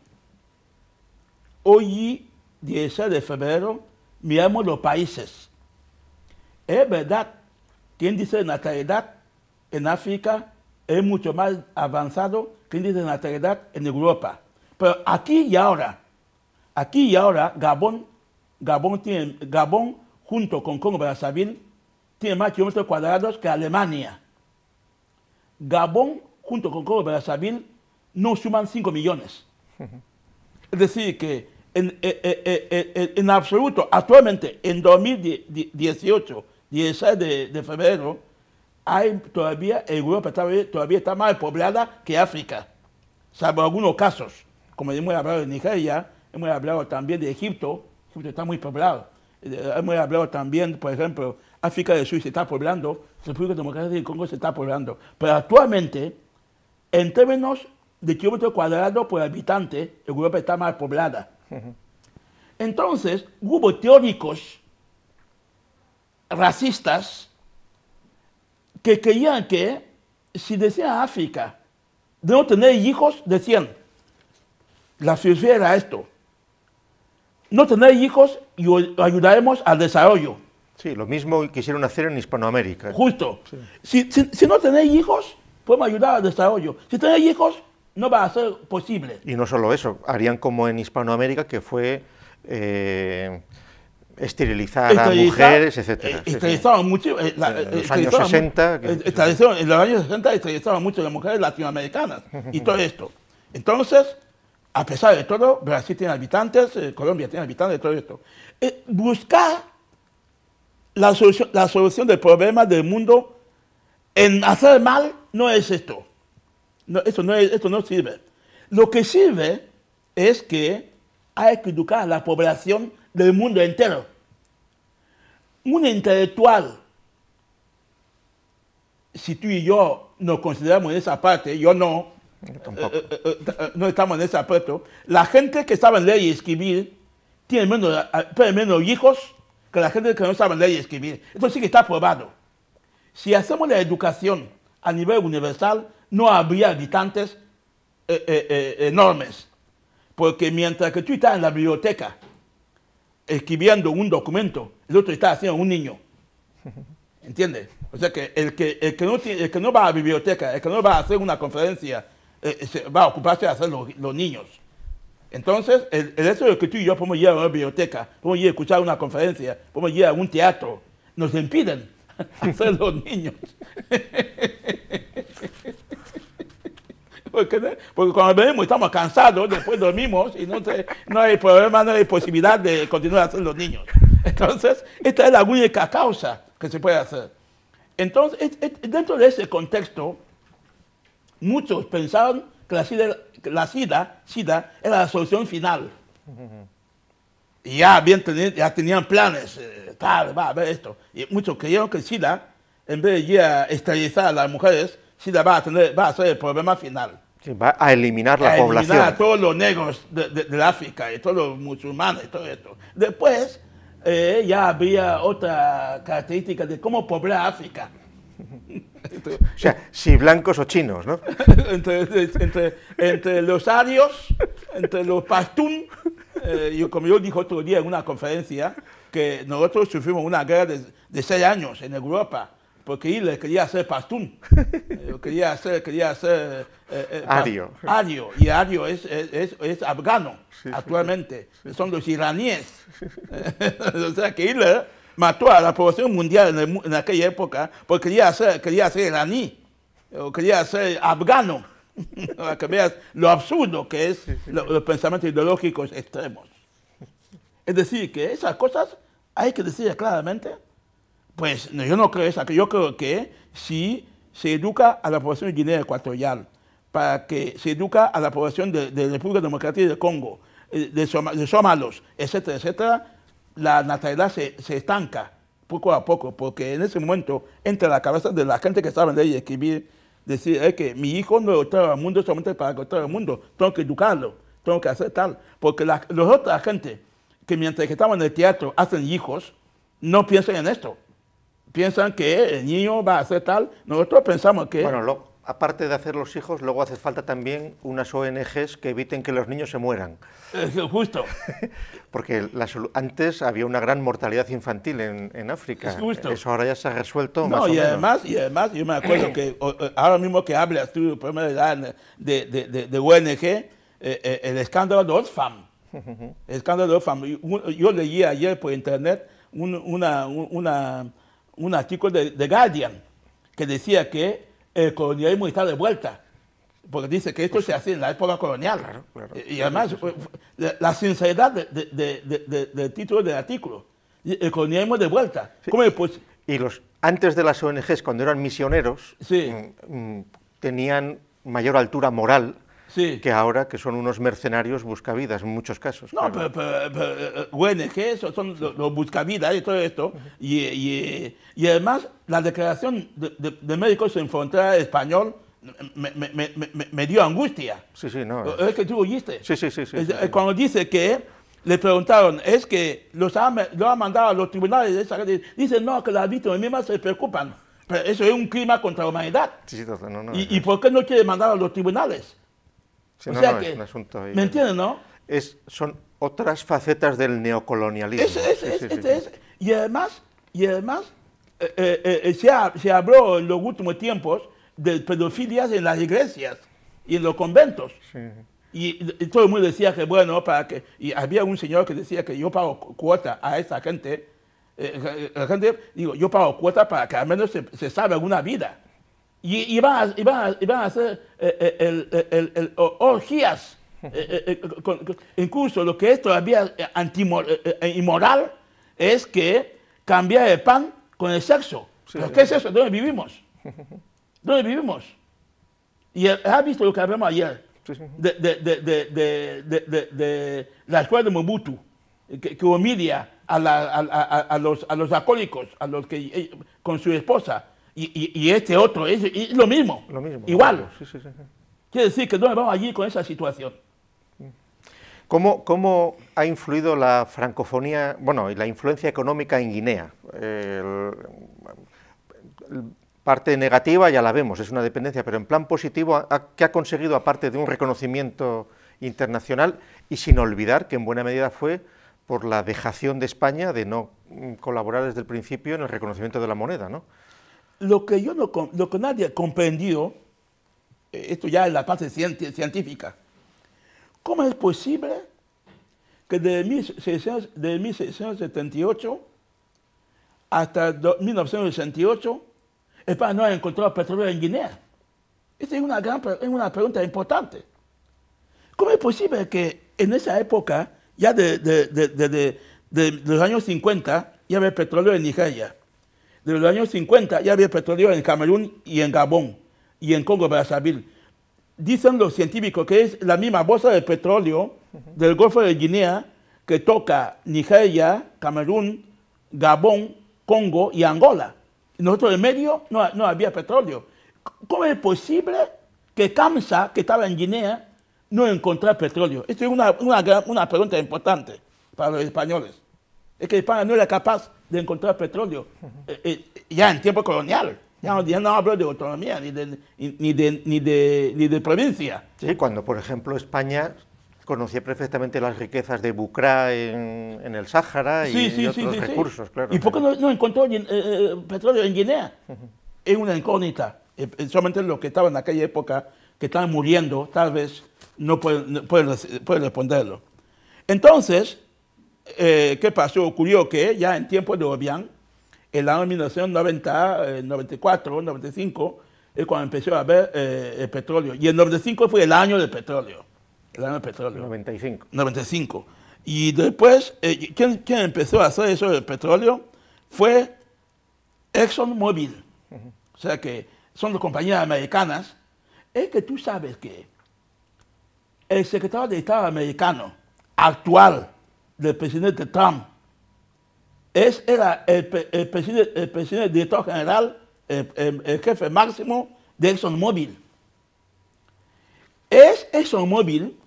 hoy 16 de febrero miramos los países. Es verdad, que dice natalidad en África es mucho más avanzado que dice índice natalidad en Europa. Pero aquí y ahora, aquí y ahora, Gabón, Gabón, tiene, Gabón junto con Congo Brazzaville tiene más kilómetros cuadrados que Alemania. Gabón junto con Congo Brazzaville no suman 5 millones. Es decir, que eh, eh, eh, en, absoluto, actualmente, en 2018, 16 de, febrero, hay todavía, Europa todavía, todavía está más poblada que África, salvo algunos casos, como hemos hablado de Nigeria, hemos hablado también de Egipto, Egipto está muy poblado, hemos hablado también, por ejemplo, África del Sur se está poblando, República Democrática del Congo se está poblando, pero actualmente, en términos de kilómetros cuadrados por habitante, Europa está más poblada entonces, hubo teóricos racistas que creían que si decía África de no tener hijos, decían, la filosofía era esto, no tener hijos y ayudaremos al desarrollo. Sí, lo mismo quisieron hacer en Hispanoamérica. Justo. si, no tenéis hijos, podemos ayudar al desarrollo. Si tenéis hijos, no va a ser posible. Y no solo eso, harían como en Hispanoamérica, que fue eh, esterilizar, a mujeres, etc. Eh, Esterilizaban mucho. en los años 60. en los años 60 mucho a las mujeres latinoamericanas y todo esto. Entonces, a pesar de todo, Brasil tiene habitantes, eh, Colombia tiene habitantes, todo esto. buscar la la solución del problema del mundo en hacer mal no es esto no, eso, no sirve. Lo que sirve es que hay que educar a la población del mundo entero. Un intelectual, si tú y yo nos consideramos en esa parte, yo no, eh, eh, eh, no estamos en ese parte. la gente que sabe leer y escribir tiene menos, tiene menos hijos que la gente que no sabe leer y escribir. Eso sí que está probado. Si hacemos la educación a nivel universal no habría habitantes eh, eh, eh, enormes. Porque mientras que tú estás en la biblioteca escribiendo un documento, el otro está haciendo un niño. ¿Entiendes? O sea que el que, el que, no, va a la biblioteca, el que no va a hacer una conferencia, va a ocuparse de hacer los, niños. Entonces, el, hecho de que tú y yo podemos ir a una biblioteca, podemos ir a escuchar una conferencia, podemos ir a un teatro, nos impiden hacer los niños. Porque, cuando venimos estamos cansados, después dormimos y no, no hay problema, no hay posibilidad de continuar hacer los niños. Entonces, esta es la única causa que se puede hacer. Entonces, dentro de ese contexto, muchos pensaron que la SIDA, la SIDA, SIDA era la solución final. Y ya, tenían planes, eh, tal, va a haber esto. Y muchos creyeron que SIDA, en vez de ir a esterilizar a las mujeres, SIDA va a, tener, va a ser el problema final. va a eliminar la a población. Eliminar a todos los negros de, de, África y todos los musulmanes y todo esto. Después eh, ya había otra característica de cómo poblar África. o sea, si blancos o chinos, ¿no? entre, entre, entre, los arios, entre los pastún eh, como yo dije otro día en una conferencia, que nosotros sufrimos una guerra de, seis años en Europa, porque Hitler quería ser pastún, eh, quería ser, quería ser eh, ario. y ario es, afgano actualmente, son los iraníes. o sea que Hitler mató a la población mundial en, aquella época porque quería ser, quería ser iraní, o quería ser afgano. para que veas lo absurdo que es los pensamientos ideológicos extremos. Es decir, que esas cosas hay que decir claramente. Pues yo no creo eso, yo creo que si se educa a la población de Guinea Ecuatorial, para que se educa a la población de, de República Democrática del Congo, eh, de, Somalos, etcétera, etcétera, la natalidad se, estanca poco a poco, porque en ese momento entre la cabeza de la gente que sabe leer y escribir decir, es que mi hijo no es todo el mundo solamente para todo el mundo, tengo que educarlo, tengo que hacer tal. Porque la, los otra gente que mientras que estaban en el teatro hacen hijos, no piensan en esto. Piensan que el niño va a hacer tal. Nosotros pensamos que... Bueno, aparte de hacer los hijos, luego hace falta también unas ONGs que eviten que los niños se mueran. Es justo. Porque antes había una gran mortalidad infantil en, África. Es justo. Eso ahora ya se ha resuelto. más y, o además, menos. y además, yo me acuerdo que ahora mismo que hablas tú de, de, de, de ONG, eh, eh, el escándalo de Oxfam. El escándalo de Oxfam. Yo, leía leí ayer por internet un, una, un artículo de, de Guardian que decía que el eh, colonialismo está de vuelta. Porque dice que esto pues se hace en la época colonial. y, además, la, sinceridad del título del artículo. El colonialismo de vuelta. Y los, antes de las ONGs, cuando eran misioneros, mm, mm, tenían mayor altura moral que ahora que son unos mercenarios buscavidas en muchos casos. No, pero, ONG eh, son los, buscavidas y todo esto. Y, eh, y, eh, y además la declaración de, Médicos en Fronteras español me, me, me, me, dio angustia. Sí, sí, no. Es, que tú oíste. Sí, sí, sí. sí, Cuando dice que le preguntaron, es que los ha, lo ha mandado a los tribunales, de dicen, no, que las víctimas mismas se preocupan. Pero eso es un crimen contra la humanidad. Sí, sí, no, no, ¿Y, no. ¿Y, por qué no quiere mandar a los tribunales? o sea que, asunto ahí, ¿me entiendes, no? Es, son otras facetas del neocolonialismo. Este y además, y además eh, eh, eh, se, se, habló en los últimos tiempos de pedofilias en las iglesias y en los conventos. Y, todo el mundo decía que, bueno, para que... Y había un señor que decía que yo pago cuota a esa gente. la gente, digo, yo pago cuota para que al menos se, se salve alguna vida. Y, van a, hacer el, orgías, incluso lo que es todavía eh, antimoral eh, eh, inmoral es que cambia el pan con el sexo. ¿Pero ¿Qué es eso? ¿Dónde vivimos? ¿Dónde vivimos? Y has visto lo que hablamos ayer de, de, de, de la escuela de Mobutu, que, humilla a, los, a los alcohólicos, a los que, con su esposa y, este otro, es, lo mismo. Igual. Quiere decir que no vamos allí con esa situación. ¿Cómo, ha influido la francofonía, bueno, y la influencia económica en Guinea? parte negativa ya la vemos, es una dependencia, pero en plan positivo, ¿qué ha conseguido aparte de un reconocimiento internacional? Y sin olvidar que en buena medida fue por la dejación de España de no mm, colaborar desde el principio en el reconocimiento de la moneda, ¿no? lo que, yo no, lo que nadie comprendió, eh, esto ya es la parte científica, ¿cómo es posible que de 1678 hasta 1968 España no ha encontrado petróleo en Guinea? Esta es una, gran, es una pregunta importante. ¿Cómo es posible que en esa época, ya de, los años 50, ya había petróleo en Nigeria? Desde los años 50 ya había petróleo en Camerún y en Gabón y en Congo Brazzaville. Dicen los científicos que es la misma bolsa de petróleo del Golfo de Guinea que toca Nigeria, Camerún, Gabón, Congo y Angola. Nosotros en medio no, no había petróleo. ¿Cómo es posible que Kamsa, que estaba en Guinea, no encontrara petróleo? Esto es una, una, una pregunta importante para los españoles. Es que España no era capaz de encontrar petróleo, eh, eh, ya en tiempo colonial. Ya no, hablo de autonomía ni de, ni de, ni de, de provincia. ¿sí? cuando por ejemplo España conocía perfectamente las riquezas de Bucra en, el Sáhara y, otros recursos, claro. ¿Y por qué no, encontró eh, petróleo en Guinea? Es una incógnita. solamente los que estaban en aquella época, que estaban muriendo, tal vez no pueden, pueden responderlo. Entonces, eh, ¿Qué pasó, ocurrió que ya en tiempos de en el año 1994 94, 95, es cuando empezó a haber eh, el petróleo. Y el 95 fue el año del petróleo. El año del petróleo. 95. 95. Y después, eh, ¿quién, ¿quién, empezó a hacer eso del petróleo? Fue ExxonMobil. O sea que son las compañías americanas. Es que tú sabes que el secretario de Estado americano actual del presidente Trump. Es era el, presidente, el director general, el, jefe máximo de ExxonMobil. Es ExxonMobil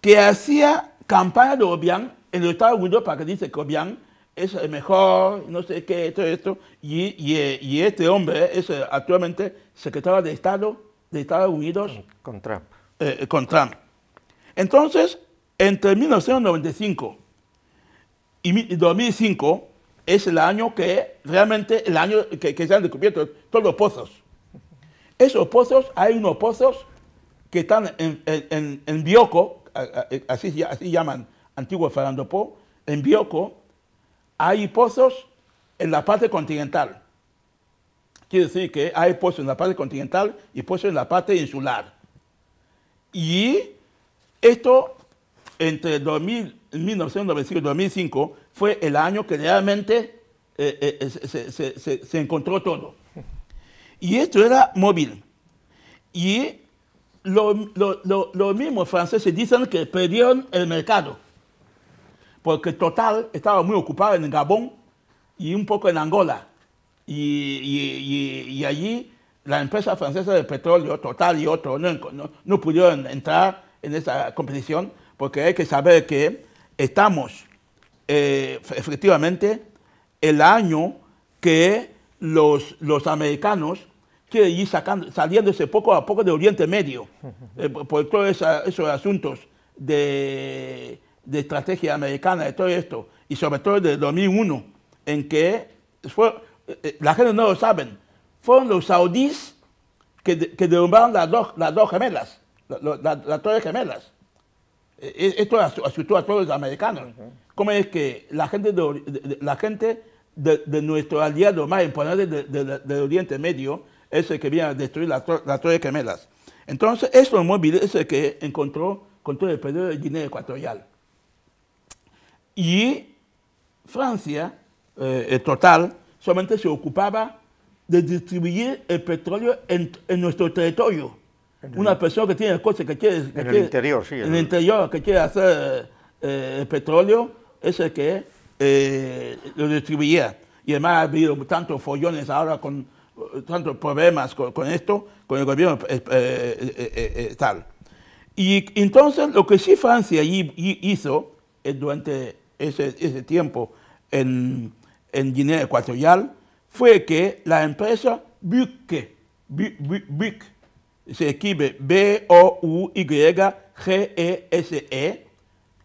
que hacía campaña de Obiang en los Estados Unidos para que dice que Obiang es el mejor, no sé qué, esto, esto. Y, este hombre es actualmente secretario de Estado de Estados Unidos. Con Trump. Eh, con Trump. Entonces, entre 1995 y 2005 es el año que realmente el año que, se han descubierto todos los pozos. Esos pozos, hay unos pozos que están en, en, Bioco, así, así llaman antiguo Farandopó, en Bioco, hay pozos en la parte continental. Quiere decir que hay pozos en la parte continental y pozos en la parte insular. Y esto entre 2000 1995 fue el año que realmente eh, eh, eh, se, encontró todo. Y esto era móvil. Y los mismos franceses dicen que perdieron el mercado, porque Total estaba muy ocupado en Gabón y un poco en Angola. Y, allí la empresa francesa de petróleo, Total y otro, no, no, no pudieron entrar en esa competición, porque hay que saber que estamos eh, efectivamente el año que los, los americanos quieren ir sacando, saliéndose poco a poco de Oriente Medio, eh, por todos esos asuntos de, estrategia americana, de todo esto, y sobre todo de 2001, en que fue, eh, la gente no lo sabe, fueron los saudíes que, que derrumbaron las dos, las dos gemelas, las la, gemelas. Eh, esto asustó a todos los americanos. ¿Cómo es que la gente de, la gente de, nuestro aliado más importante del Oriente Medio es el que viene a destruir las la Torres Gemelas? Entonces, estos móviles es el que encontró todo el periodo de Guinea Ecuatorial. Y Francia, el eh, total, solamente se ocupaba de distribuir el petróleo en nuestro territorio una persona que tiene el coche que quiere... en el interior, sí. el interior, que quiere hacer eh, el petróleo, es el que eh, lo distribuía. Y además ha habido tantos follones ahora con tantos problemas con, esto, con el gobierno eh, tal. Y entonces lo que sí Francia hizo durante ese, tiempo en, Guinea Ecuatorial fue que la empresa Buque, se escribe B-O-U-Y-G-E-S-E,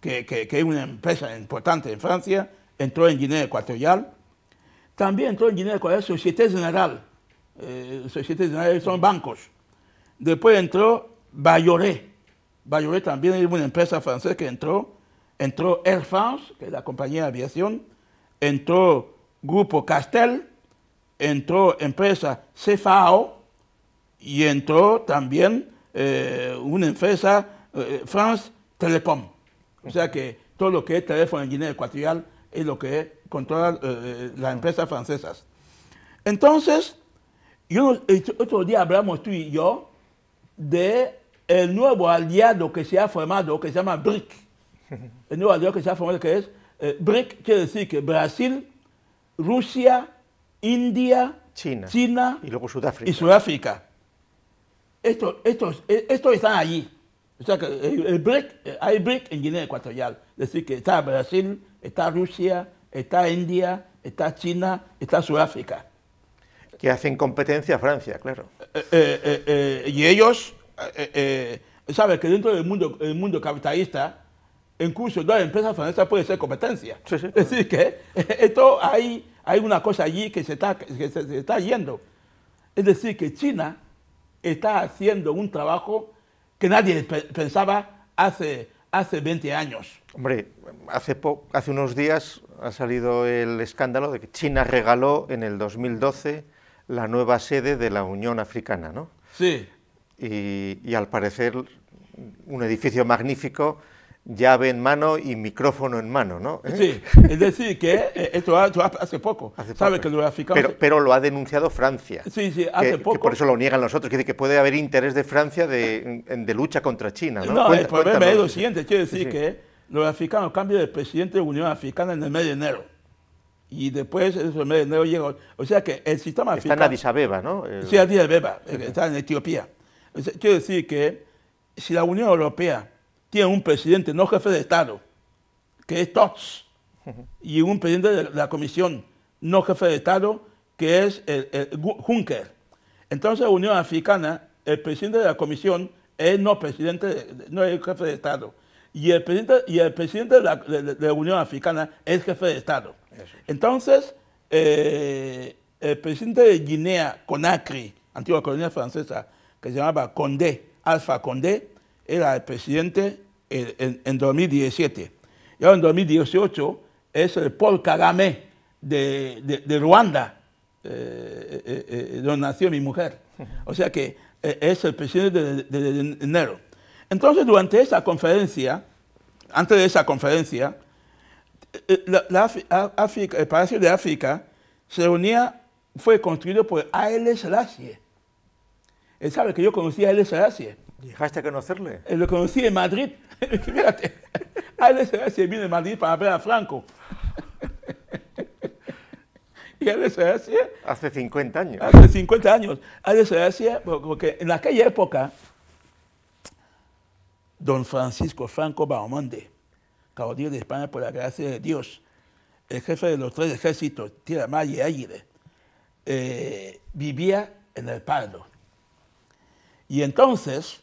e, que, es una empresa importante en Francia, entró en Guinea Ecuatorial. También entró en Guinea Ecuatorial Société Générale, eh, Société Générale son bancos. Después entró Bayoré, Bayoré también es una empresa francesa que entró, entró Air France, que es la compañía de aviación, entró Grupo Castel, entró empresa CFAO, y entró también eh, una empresa, eh, France Telecom. O sea que todo lo que es teléfono en Guinea Ecuatorial es lo que controla eh, las empresas francesas. Entonces, este, otro día hablamos tú y yo de el nuevo aliado que se ha formado, que se llama BRIC. El nuevo aliado que se ha formado, que es BRIC, quiere decir que Brasil, Rusia, India, China, China y luego Y Sudáfrica estos, estos, eh, están allí. O sea que eh, el eh, hay break en Guinea Ecuatorial. Es decir, que está Brasil, está Rusia, está India, está China, está Sudáfrica. Que hacen competencia a Francia, claro. y ellos, sabes que dentro del mundo, el mundo capitalista, incluso dos empresas francesas pueden ser competencia. Es decir, que esto hay, hay una cosa allí que se está, que se está yendo. Es decir, que China está haciendo un trabajo que nadie pensaba hace, hace 20 años. Hombre, hace, hace unos días ha salido el escándalo de que China regaló en el 2012 la nueva sede de la Unión Africana, ¿no? Sí. Y, y al parecer un edificio magnífico llave en mano y micrófono en mano, ¿no? ¿Eh? Sí, es decir, que eh, esto hace poco. pero, pero, lo ha denunciado Francia. Sí, sí, hace poco. Que por eso lo niegan los otros, que dice que puede haber interés de Francia de, lucha contra China, ¿no? No, el problema es lo siguiente, quiere decir que los africanos cambian de presidente de Unión Africana en el mes de enero. Y después, en el mes de enero llega... O sea que el sistema africano... Está en Addis Abeba, ¿no? Sí, Addis Abeba, eh, está en Etiopía. Quiero decir que si la Unión Europea tiene un presidente, no jefe de Estado, que es Tots, y un presidente de la Comisión, no jefe de Estado, que es el, Juncker. Entonces, Unión Africana, el presidente de la Comisión es no presidente, no es jefe de Estado. Y el presidente, y el presidente de, la, Unión Africana es jefe de Estado. Entonces, eh, el presidente de Guinea, Conakry, antigua colonia francesa, que se llamaba Condé, Alfa Condé, era el presidente en, en 2017. ahora en 2018 es el Paul Kagame de, de, Ruanda, eh, eh, eh, donde nació mi mujer. O sea que es el presidente de, de, enero. Entonces, durante esa conferencia, antes de esa conferencia, el Palacio de África se unía, fue construido por A.L. Selassie. Él sabe que yo conocí a A.L. Selassie. ¿Dejaste a conocerle? Eh, lo conocí en Madrid. Fíjate, ALSA se vino de Madrid para ver a Franco. y se Hace 50 años. Hace 50 años. hacía ah, porque en aquella época, don Francisco Franco Baumonde, caudillo de España por la gracia de Dios, el jefe de los tres ejércitos, Tierra Mar y aire, eh, vivía en el Pardo. Y entonces,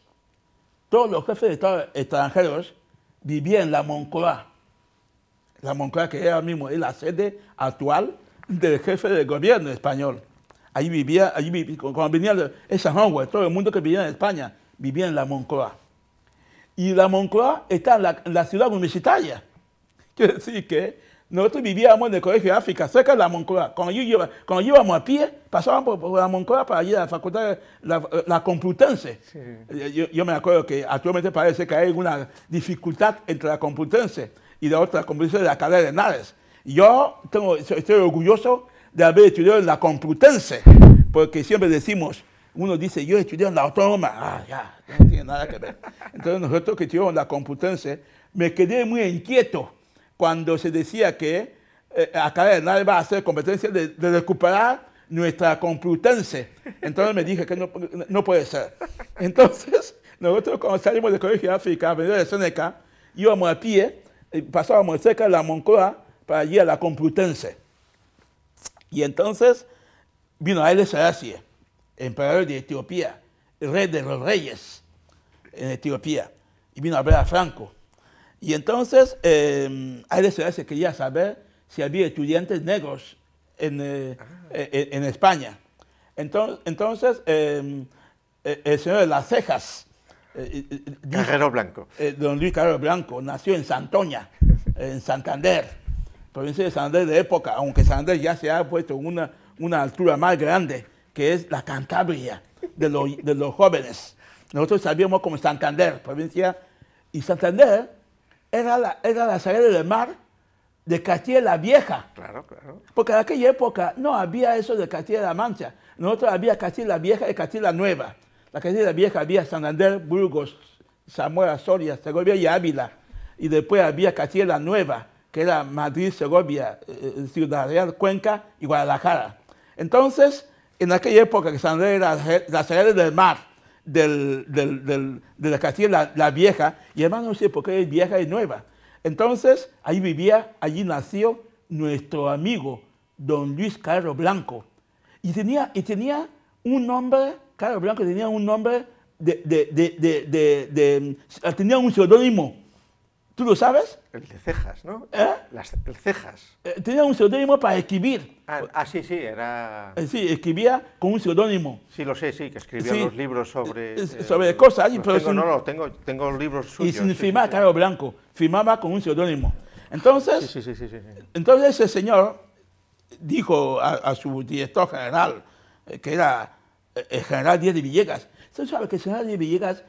todos los jefes de Estado extranjeros vivían en la Moncloa. La Moncloa que era mismo es la sede actual del jefe del gobierno español. Ahí vivía, ahí vivía, cuando venían esa hombres, todo el mundo que vivía en España vivía en la Moncloa. Y la Moncloa está en la, ciudad universitaria. Quiere decir que nosotros vivíamos en el Colegio de África, cerca de la Moncloa. Cuando yo iba, íbamos a pie, pasábamos por, la Moncloa para ir a la facultad, de la Complutense. Eh, yo, me acuerdo que actualmente parece que hay alguna dificultad entre la Complutense y la otra Complutense de la carrera de Henares. Yo tengo, estoy orgulloso de haber estudiado en la Complutense, porque siempre decimos, uno dice, yo estudié en la Autónoma, ah, ya, no tiene nada que ver. Entonces nosotros que estudiamos en la Complutense, me quedé muy inquieto cuando se decía que eh, acá Hernández va a ser competencia de, recuperar nuestra Complutense. Entonces me dije que no, no, puede ser. Entonces, nosotros cuando salimos del Colegio de África, venimos de Seneca, íbamos a pie, eh, pasábamos cerca de la moncoa para ir a la Complutense. Y entonces vino el Selassie, emperador de Etiopía, rey de los reyes en Etiopía, y vino a ver a Franco. Y entonces eh, em, se quería saber si había estudiantes negros en, eh, ah. eh, España. Entonces, entonces em, eh, el señor de las cejas, Carrero Blanco. don Luis Carrero Blanco nació en Santoña, en Santander, provincia de Santander de época, aunque Santander ya se ha puesto una, una altura más grande, que es la Cantabria de, de los jóvenes. Nosotros sabíamos como Santander, provincia, y Santander era la, era salida del mar de Castilla la Vieja. Claro, claro. Porque en aquella época no había eso de Castilla la Mancha. Nosotros había Castilla la Vieja y Castilla la Nueva. La Castilla la Vieja había Santander, Burgos, Zamora, Soria, Segovia y Ávila. Y después había Castilla la Nueva, que era Madrid, Segovia, eh, eh, Ciudad Real, Cuenca y Guadalajara. Entonces, en aquella época que Santander era la salida del mar, del, de la castilla la, Vieja, y hermano, no sé por qué es vieja y nueva. Entonces, ahí vivía, allí nació nuestro amigo, don Luis Carlos Blanco. Y tenía, y tenía un nombre, Carlos Blanco tenía un nombre de tenía un seudónimo. ¿Tú lo sabes? El de cejas, ¿no? ¿Eh? el cejas. Eh, tenía un seudónimo para escribir. Ah, pues ah sí, sí, era... Eh, sí, escribía con un seudónimo. Sí, lo sé, sí, que escribió los libros sobre... sobre cosas. Pero no, no, no, tengo, tengo libros suyos. Y sin firmar, blanco. Firmaba con un seudónimo. Entonces, sí, sí, sí, entonces ese señor dijo a, su director general, que era el general Díaz de Villegas, usted sabe que el general Díaz de Villegas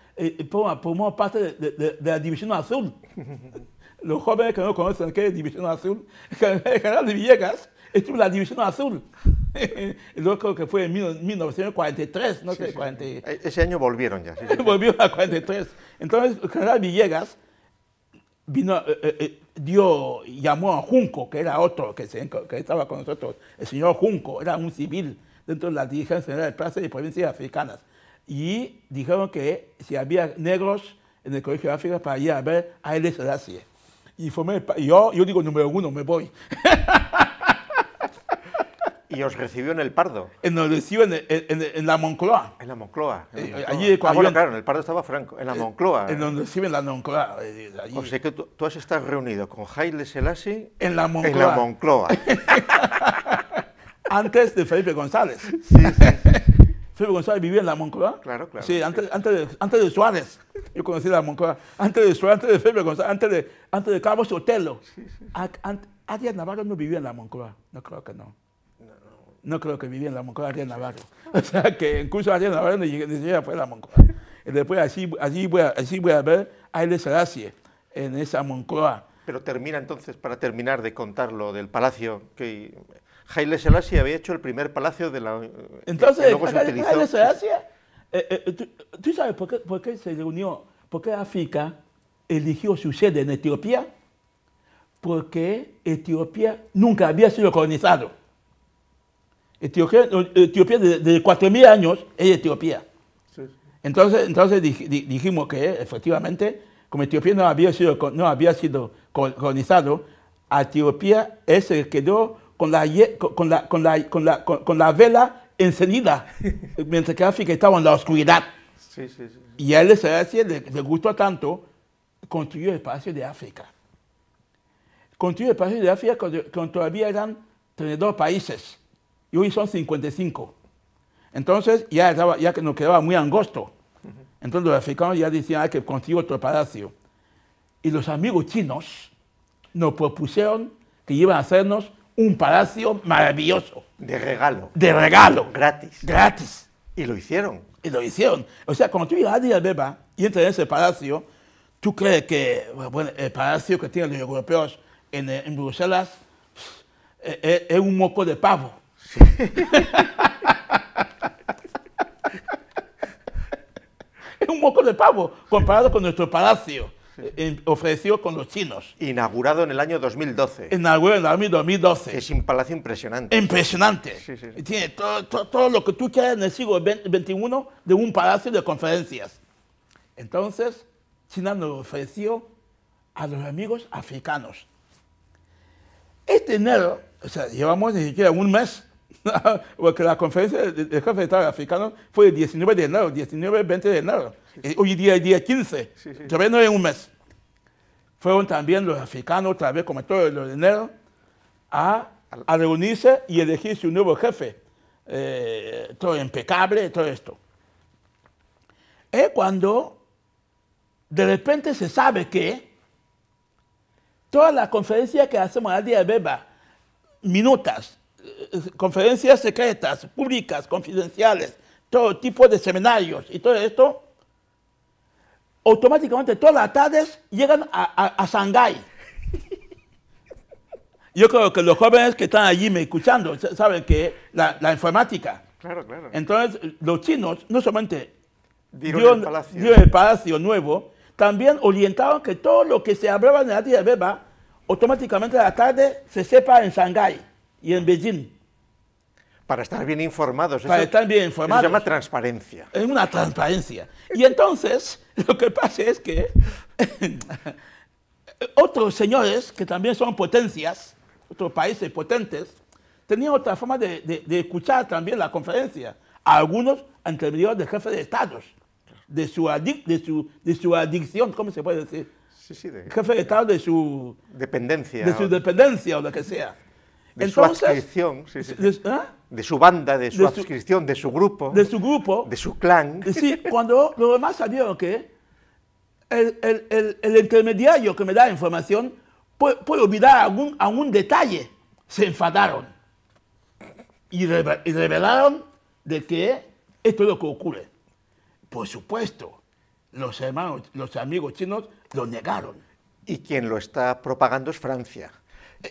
formó parte de la División Azul. los jóvenes que no conocen qué es División Azul, el general de Villegas estuvo en la División Azul. el creo que fue en 1943, no sé, e-, Ese año volvieron ya. Sí, volvieron a 43. Entonces, el general Villegas vino, eh, eh, eh, llamó a Junco, que era otro que, estaba con nosotros. El señor Junco era un civil dentro de la dirigencia general de Plaza y Provincias Africanas. Y dijeron que si había negros en el Colegio de África para ir a ver a L. Selassie y yo, yo digo, número uno, me voy. ¿Y os recibió en el Pardo? Eh, en, en, en, la Moncloa. En la Moncloa. En eh, allí, ah, claro, en el Pardo estaba Franco, en la eh, Moncloa. En donde reciben la Moncloa. O sea que tú, has estado reunido con Haile Selassie en la Moncloa. En la Moncloa. Antes de Felipe González. sí. sí. Felipe González vivía en la Moncloa. Claro, claro. Sí, antes, antes, de, antes de Suárez. Yo conocí la Moncloa. Antes de Suárez, antes de Felipe González, antes de, antes de Cabo Sotelo. Sí, sí. Ah, Navarro no vivía en la Moncloa. No creo que no. No, creo que vivía en la Moncloa Adrián Navarro. O sea que incluso Adrián Navarro ni, ni siquiera fue a la Moncloa. Y después así así voy, a, ver a ver a Aile Salacie en esa Moncloa. Pero termina entonces, para terminar de contar lo del palacio, que Haile Selassie había hecho el primer palacio de la... Eh, entonces, que luego se Selassie, eh, eh, ¿tú, sabes por qué, por qué, se reunió? ¿Por qué África eligió su sede en Etiopía? Porque Etiopía nunca había sido colonizado. Etiopía, Etiopía desde 4.000 años es Etiopía. Entonces, entonces dijimos que efectivamente, como Etiopía no había sido, no había sido colonizado, Etiopía se quedó con la, con la, con la, con la, con la vela encendida, mientras que África estaba en la oscuridad. Y a él le, le gustó tanto construyó el Palacio de África. construyó el Palacio de África cuando, todavía eran 32 países y hoy son 55. Entonces ya, estaba, ya nos quedaba muy angosto. Entonces los africanos ya decían Hay ah, que construir otro palacio. Y los amigos chinos nos propusieron que iban a hacernos un palacio maravilloso. De regalo. De regalo. Gratis. Gratis. Y lo hicieron. Y lo hicieron. O sea, cuando tú llegas a Addis Beba y entras en ese palacio, tú crees que el palacio que tienen los europeos en, eh, Bruselas es, eh, eh, es, un moco de pavo. es un moco de pavo comparado con nuestro palacio. Eh, ofreció con los chinos. Inaugurado en el año 2012. Inaugurado en el año 2012. Es un palacio impresionante. Impresionante. Tiene todo, todo, lo que tú quieras en el siglo XXI de un palacio de conferencias. Entonces, China nos ofreció a los amigos africanos. Este enero, o sea, llevamos ni siquiera un mes, porque la conferencia del jefe de Estado africano fue el 19 de enero, 19-20 de enero. Eh, hoy día es día 15, todavía no en un mes. Fueron también los africanos, otra vez como todo el enero, a, reunirse y elegirse un nuevo jefe. Eh, todo impecable, todo esto. Es cuando de repente se sabe que toda la conferencia que hacemos al día de Beba, minutas, eh, conferencias secretas, públicas, confidenciales, todo tipo de seminarios y todo esto, automáticamente todas las tardes llegan a, a, Shanghái. Yo creo que los jóvenes que están allí me escuchando saben que la, informática. Entonces, los chinos no solamente dieron, el palacio. nuevo, también orientaron que todo lo que se hablaba en la de Beba, automáticamente a la tarde se sepa en Shanghái y en Beijing. Para estar bien informados. Para estar bien informados. Se llama transparencia. Es una transparencia. Y entonces, lo que pasa es que otros señores, que también son potencias, otros países potentes, tenían otra forma de, escuchar también la conferencia. Algunos anteriores de jefes de estados, de su, adic, de, su, de su adicción, ¿cómo se puede decir? Sí, sí, de, jefe de Estado de su dependencia. De su dependencia o lo que sea. De su adicción, Sí, sí. ¿ah? de su banda, de su de de su grupo. De su grupo. De su clan. Sí, cuando lo demás sabieron que el, intermediario que me da información puede, olvidar algún, detalle, se enfadaron y, revelaron de que esto es lo que ocurre. Por supuesto, los hermanos, los amigos chinos lo negaron. Y quien lo está propagando es Francia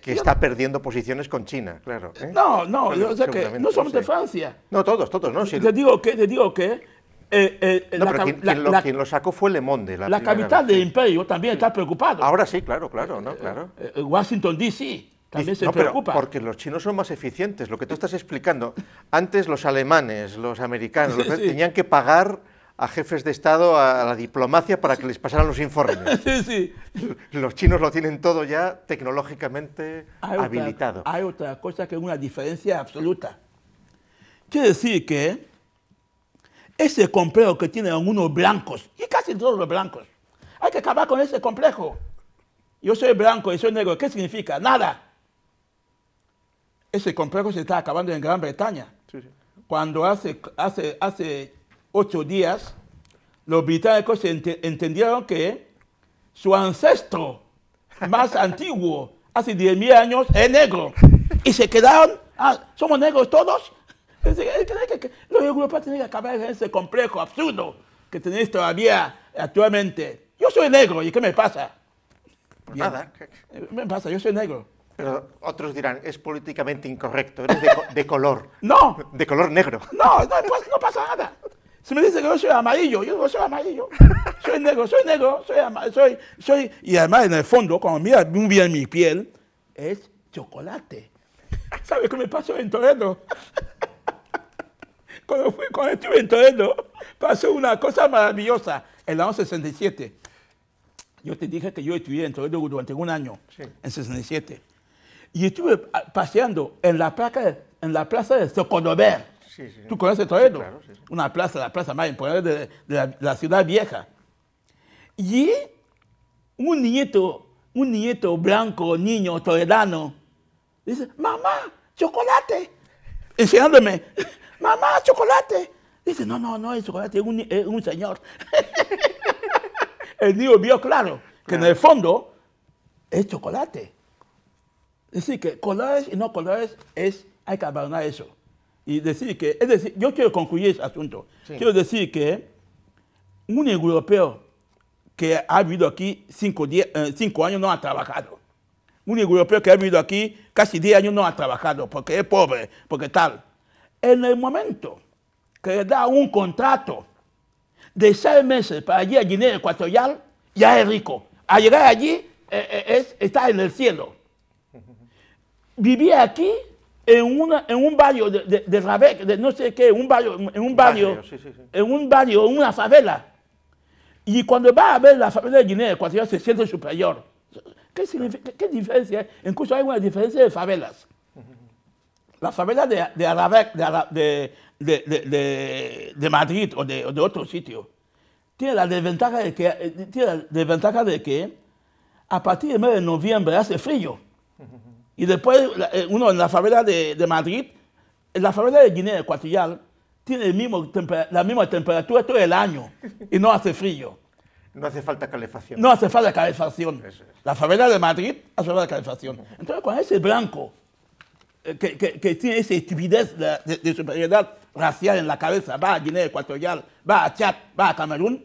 que está perdiendo posiciones con China, claro. ¿eh? No, no, que no somos de Francia. No, todos, todos, ¿no? te, digo que, te digo que... la, quien, lo, sacó fue Le Monde. La, capital del imperio también está preocupado. Ahora sí, claro, claro, ¿no? Eh, claro. Eh, Washington, D.C. También se preocupa. porque los chinos son más eficientes. Lo que tú estás explicando, antes los alemanes, los americanos, los tenían que pagar a jefes de Estado, a la diplomacia, para que les pasaran los informes. Sí, sí. Los chinos lo tienen todo ya tecnológicamente habilitado. hay otra cosa que es una diferencia absoluta. Quiere decir que ese complejo que tienen algunos blancos, y casi todos los blancos, hay que acabar con ese complejo. Yo soy blanco y soy negro, ¿qué significa? Nada. Ese complejo se está acabando en Gran Bretaña. Cuando hace, hace ocho días, los británicos entendieron que su ancestro más antiguo, hace 10.000 años, es negro. Y se quedaron, ah, somos negros todos. Los europeos tienen que acabar ese complejo absurdo que tenéis todavía actualmente. Yo soy negro, ¿y qué me pasa? Pues nada. ¿Qué eh, me pasa? Yo soy negro. Pero otros dirán, es políticamente incorrecto, eres de, color. No. De color negro. No, no pues, pasa nada. Si me dice que yo soy amarillo, yo digo, soy amarillo. Soy negro, soy negro, soy amarillo, soy, Y además, en el fondo, cuando mira muy bien mi piel, es chocolate. ¿Sabes qué me pasó en Toledo? Cuando, fui, estuve en Toledo, pasó una cosa maravillosa en la 67. Yo te dije que yo estuve en Toledo durante un año, en 67. Y estuve ah, paseando en la, placa, en la plaza de Socodover ¿Tú conoces Toledo? Una plaza, la plaza más importante de, la, ciudad vieja. Y un nieto, un nieto blanco, niño toledano, dice, mamá, chocolate. Enseñándome, mamá, chocolate. Dice, no, no, no es chocolate, es un, señor. el niño vio claro que en el fondo es chocolate. Es decir, que colores y no colores es, hay que abandonar eso y decir que, es decir, yo quiero concluir ese asunto. Quiero decir que un europeo que ha vivido aquí cinco, días eh, cinco años no ha trabajado. Un europeo que ha vivido aquí casi diez años no ha trabajado porque es pobre, porque tal. En el momento que le da un contrato de seis meses para llegar a Guinea Ecuatorial, ya es rico. Al llegar allí, eh, eh, es, está en el cielo. Vivir aquí en, una, en un barrio de, de, de no sé qué, un barrio, en un barrio, en un barrio, en una favela. Y cuando va a ver la favela de Guinea ya se siente superior. ¿Qué, qué diferencia? Incluso hay una diferencia de favelas. La favela de, de, de, de, de, Madrid o de, otro sitio tiene la desventaja de que, eh, tiene la desventaja de que a partir del mes de noviembre hace frío. Y después, eh, uno en la favela de, Madrid, en la favela de Guinea Ecuatorial, tiene el mismo la misma temperatura todo el año y no hace frío. No hace falta calefacción. No hace falta calefacción. La favela de Madrid hace falta calefacción. Entonces, con ese blanco eh, que, tiene esa estupidez de, superioridad racial en la cabeza va a Guinea Ecuatorial, va a Chad, va a Camerún,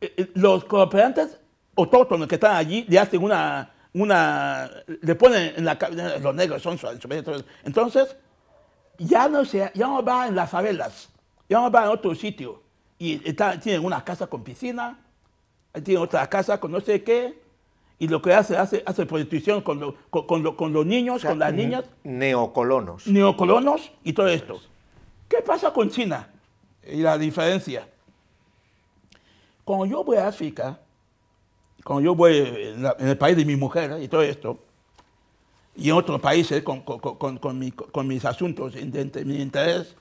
eh, los cooperantes autóctonos que están allí le hacen una, una, le ponen en la cabeza, los negros son Entonces, ya no, se, ya no va en las favelas, ya no va en otro sitio. Y tiene una casa con piscina, tiene otra casa con no sé qué, y lo que hace, hace, prostitución con, con, los niños, con las niñas. Neocolonos. Neocolonos y todo esto. ¿Qué pasa con China? Y la diferencia. Cuando yo voy a África, cuando yo voy eh, en, el país de mi mujer y todo esto, y en otros países con, mis asuntos mi interés,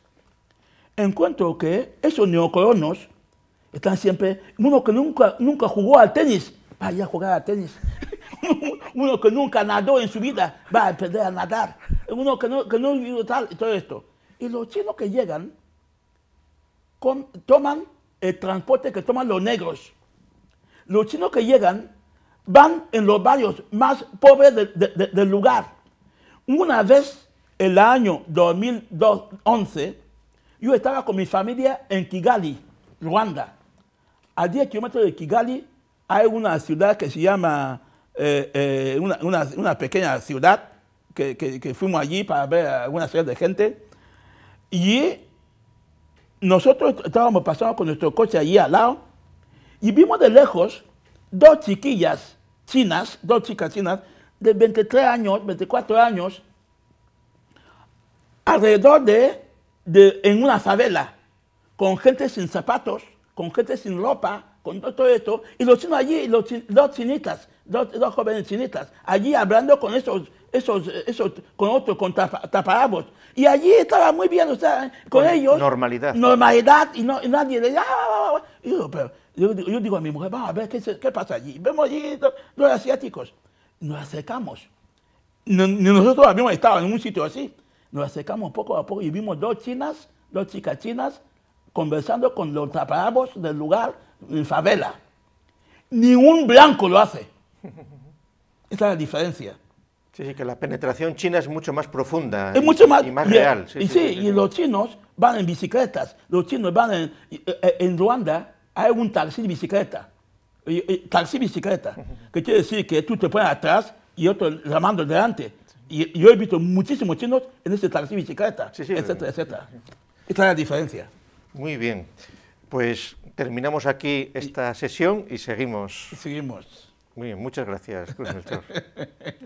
encuentro que esos neocolonos están siempre, uno que nunca, nunca jugó al tenis, vaya a jugar al tenis. uno que nunca nadó en su vida va a aprender a nadar. Uno que no, que no tal y todo esto. Y los chinos que llegan toman el transporte que toman los negros los chinos que llegan van en los barrios más pobres del lugar. Una vez, el año 2011, yo estaba con mi familia en Kigali, Ruanda. A 10 kilómetros de Kigali hay una ciudad que se llama, eh, eh, una, pequeña ciudad, que, fuimos allí para ver a una de gente. Y nosotros estábamos pasando con nuestro coche allí al lado y vimos de lejos dos chiquillas chinas, dos chicas chinas, de 23 años, 24 años, alrededor de, en una favela, con gente sin zapatos, con gente sin ropa, con todo esto, y los chinos allí, los dos chinitas, dos, jóvenes chinitas, allí hablando con esos, esos, esos con otros, con taparabos. Y allí estaba muy bien, o con, ellos. Normalidad. Normalidad, y, no, nadie le ah ah, ah, ah, ah, y yo, pero yo, digo a mi mujer, vamos a ver qué, pasa allí. Vemos allí los, asiáticos. Nos acercamos. No, nosotros habíamos estado en un sitio así. Nos acercamos poco a poco y vimos dos chinas, dos chicas chinas, conversando con los taparabos del lugar, en favela. Ningún blanco lo hace. Esa es la diferencia. Sí, sí, que la penetración china es mucho más profunda es y, mucho más, y más real. y, sí, y los chinos van en bicicletas, los chinos van en, eh, eh, en Ruanda, hay un taxi bicicleta. taxi bicicleta, que quiere decir que tú te pones atrás y otro mando delante. Y, yo he visto muchísimos chinos en ese taxi bicicleta, sí, etcétera, etcétera. Esta es la diferencia. Muy bien. Pues terminamos aquí esta sesión y seguimos. Seguimos. Muy bien, muchas gracias,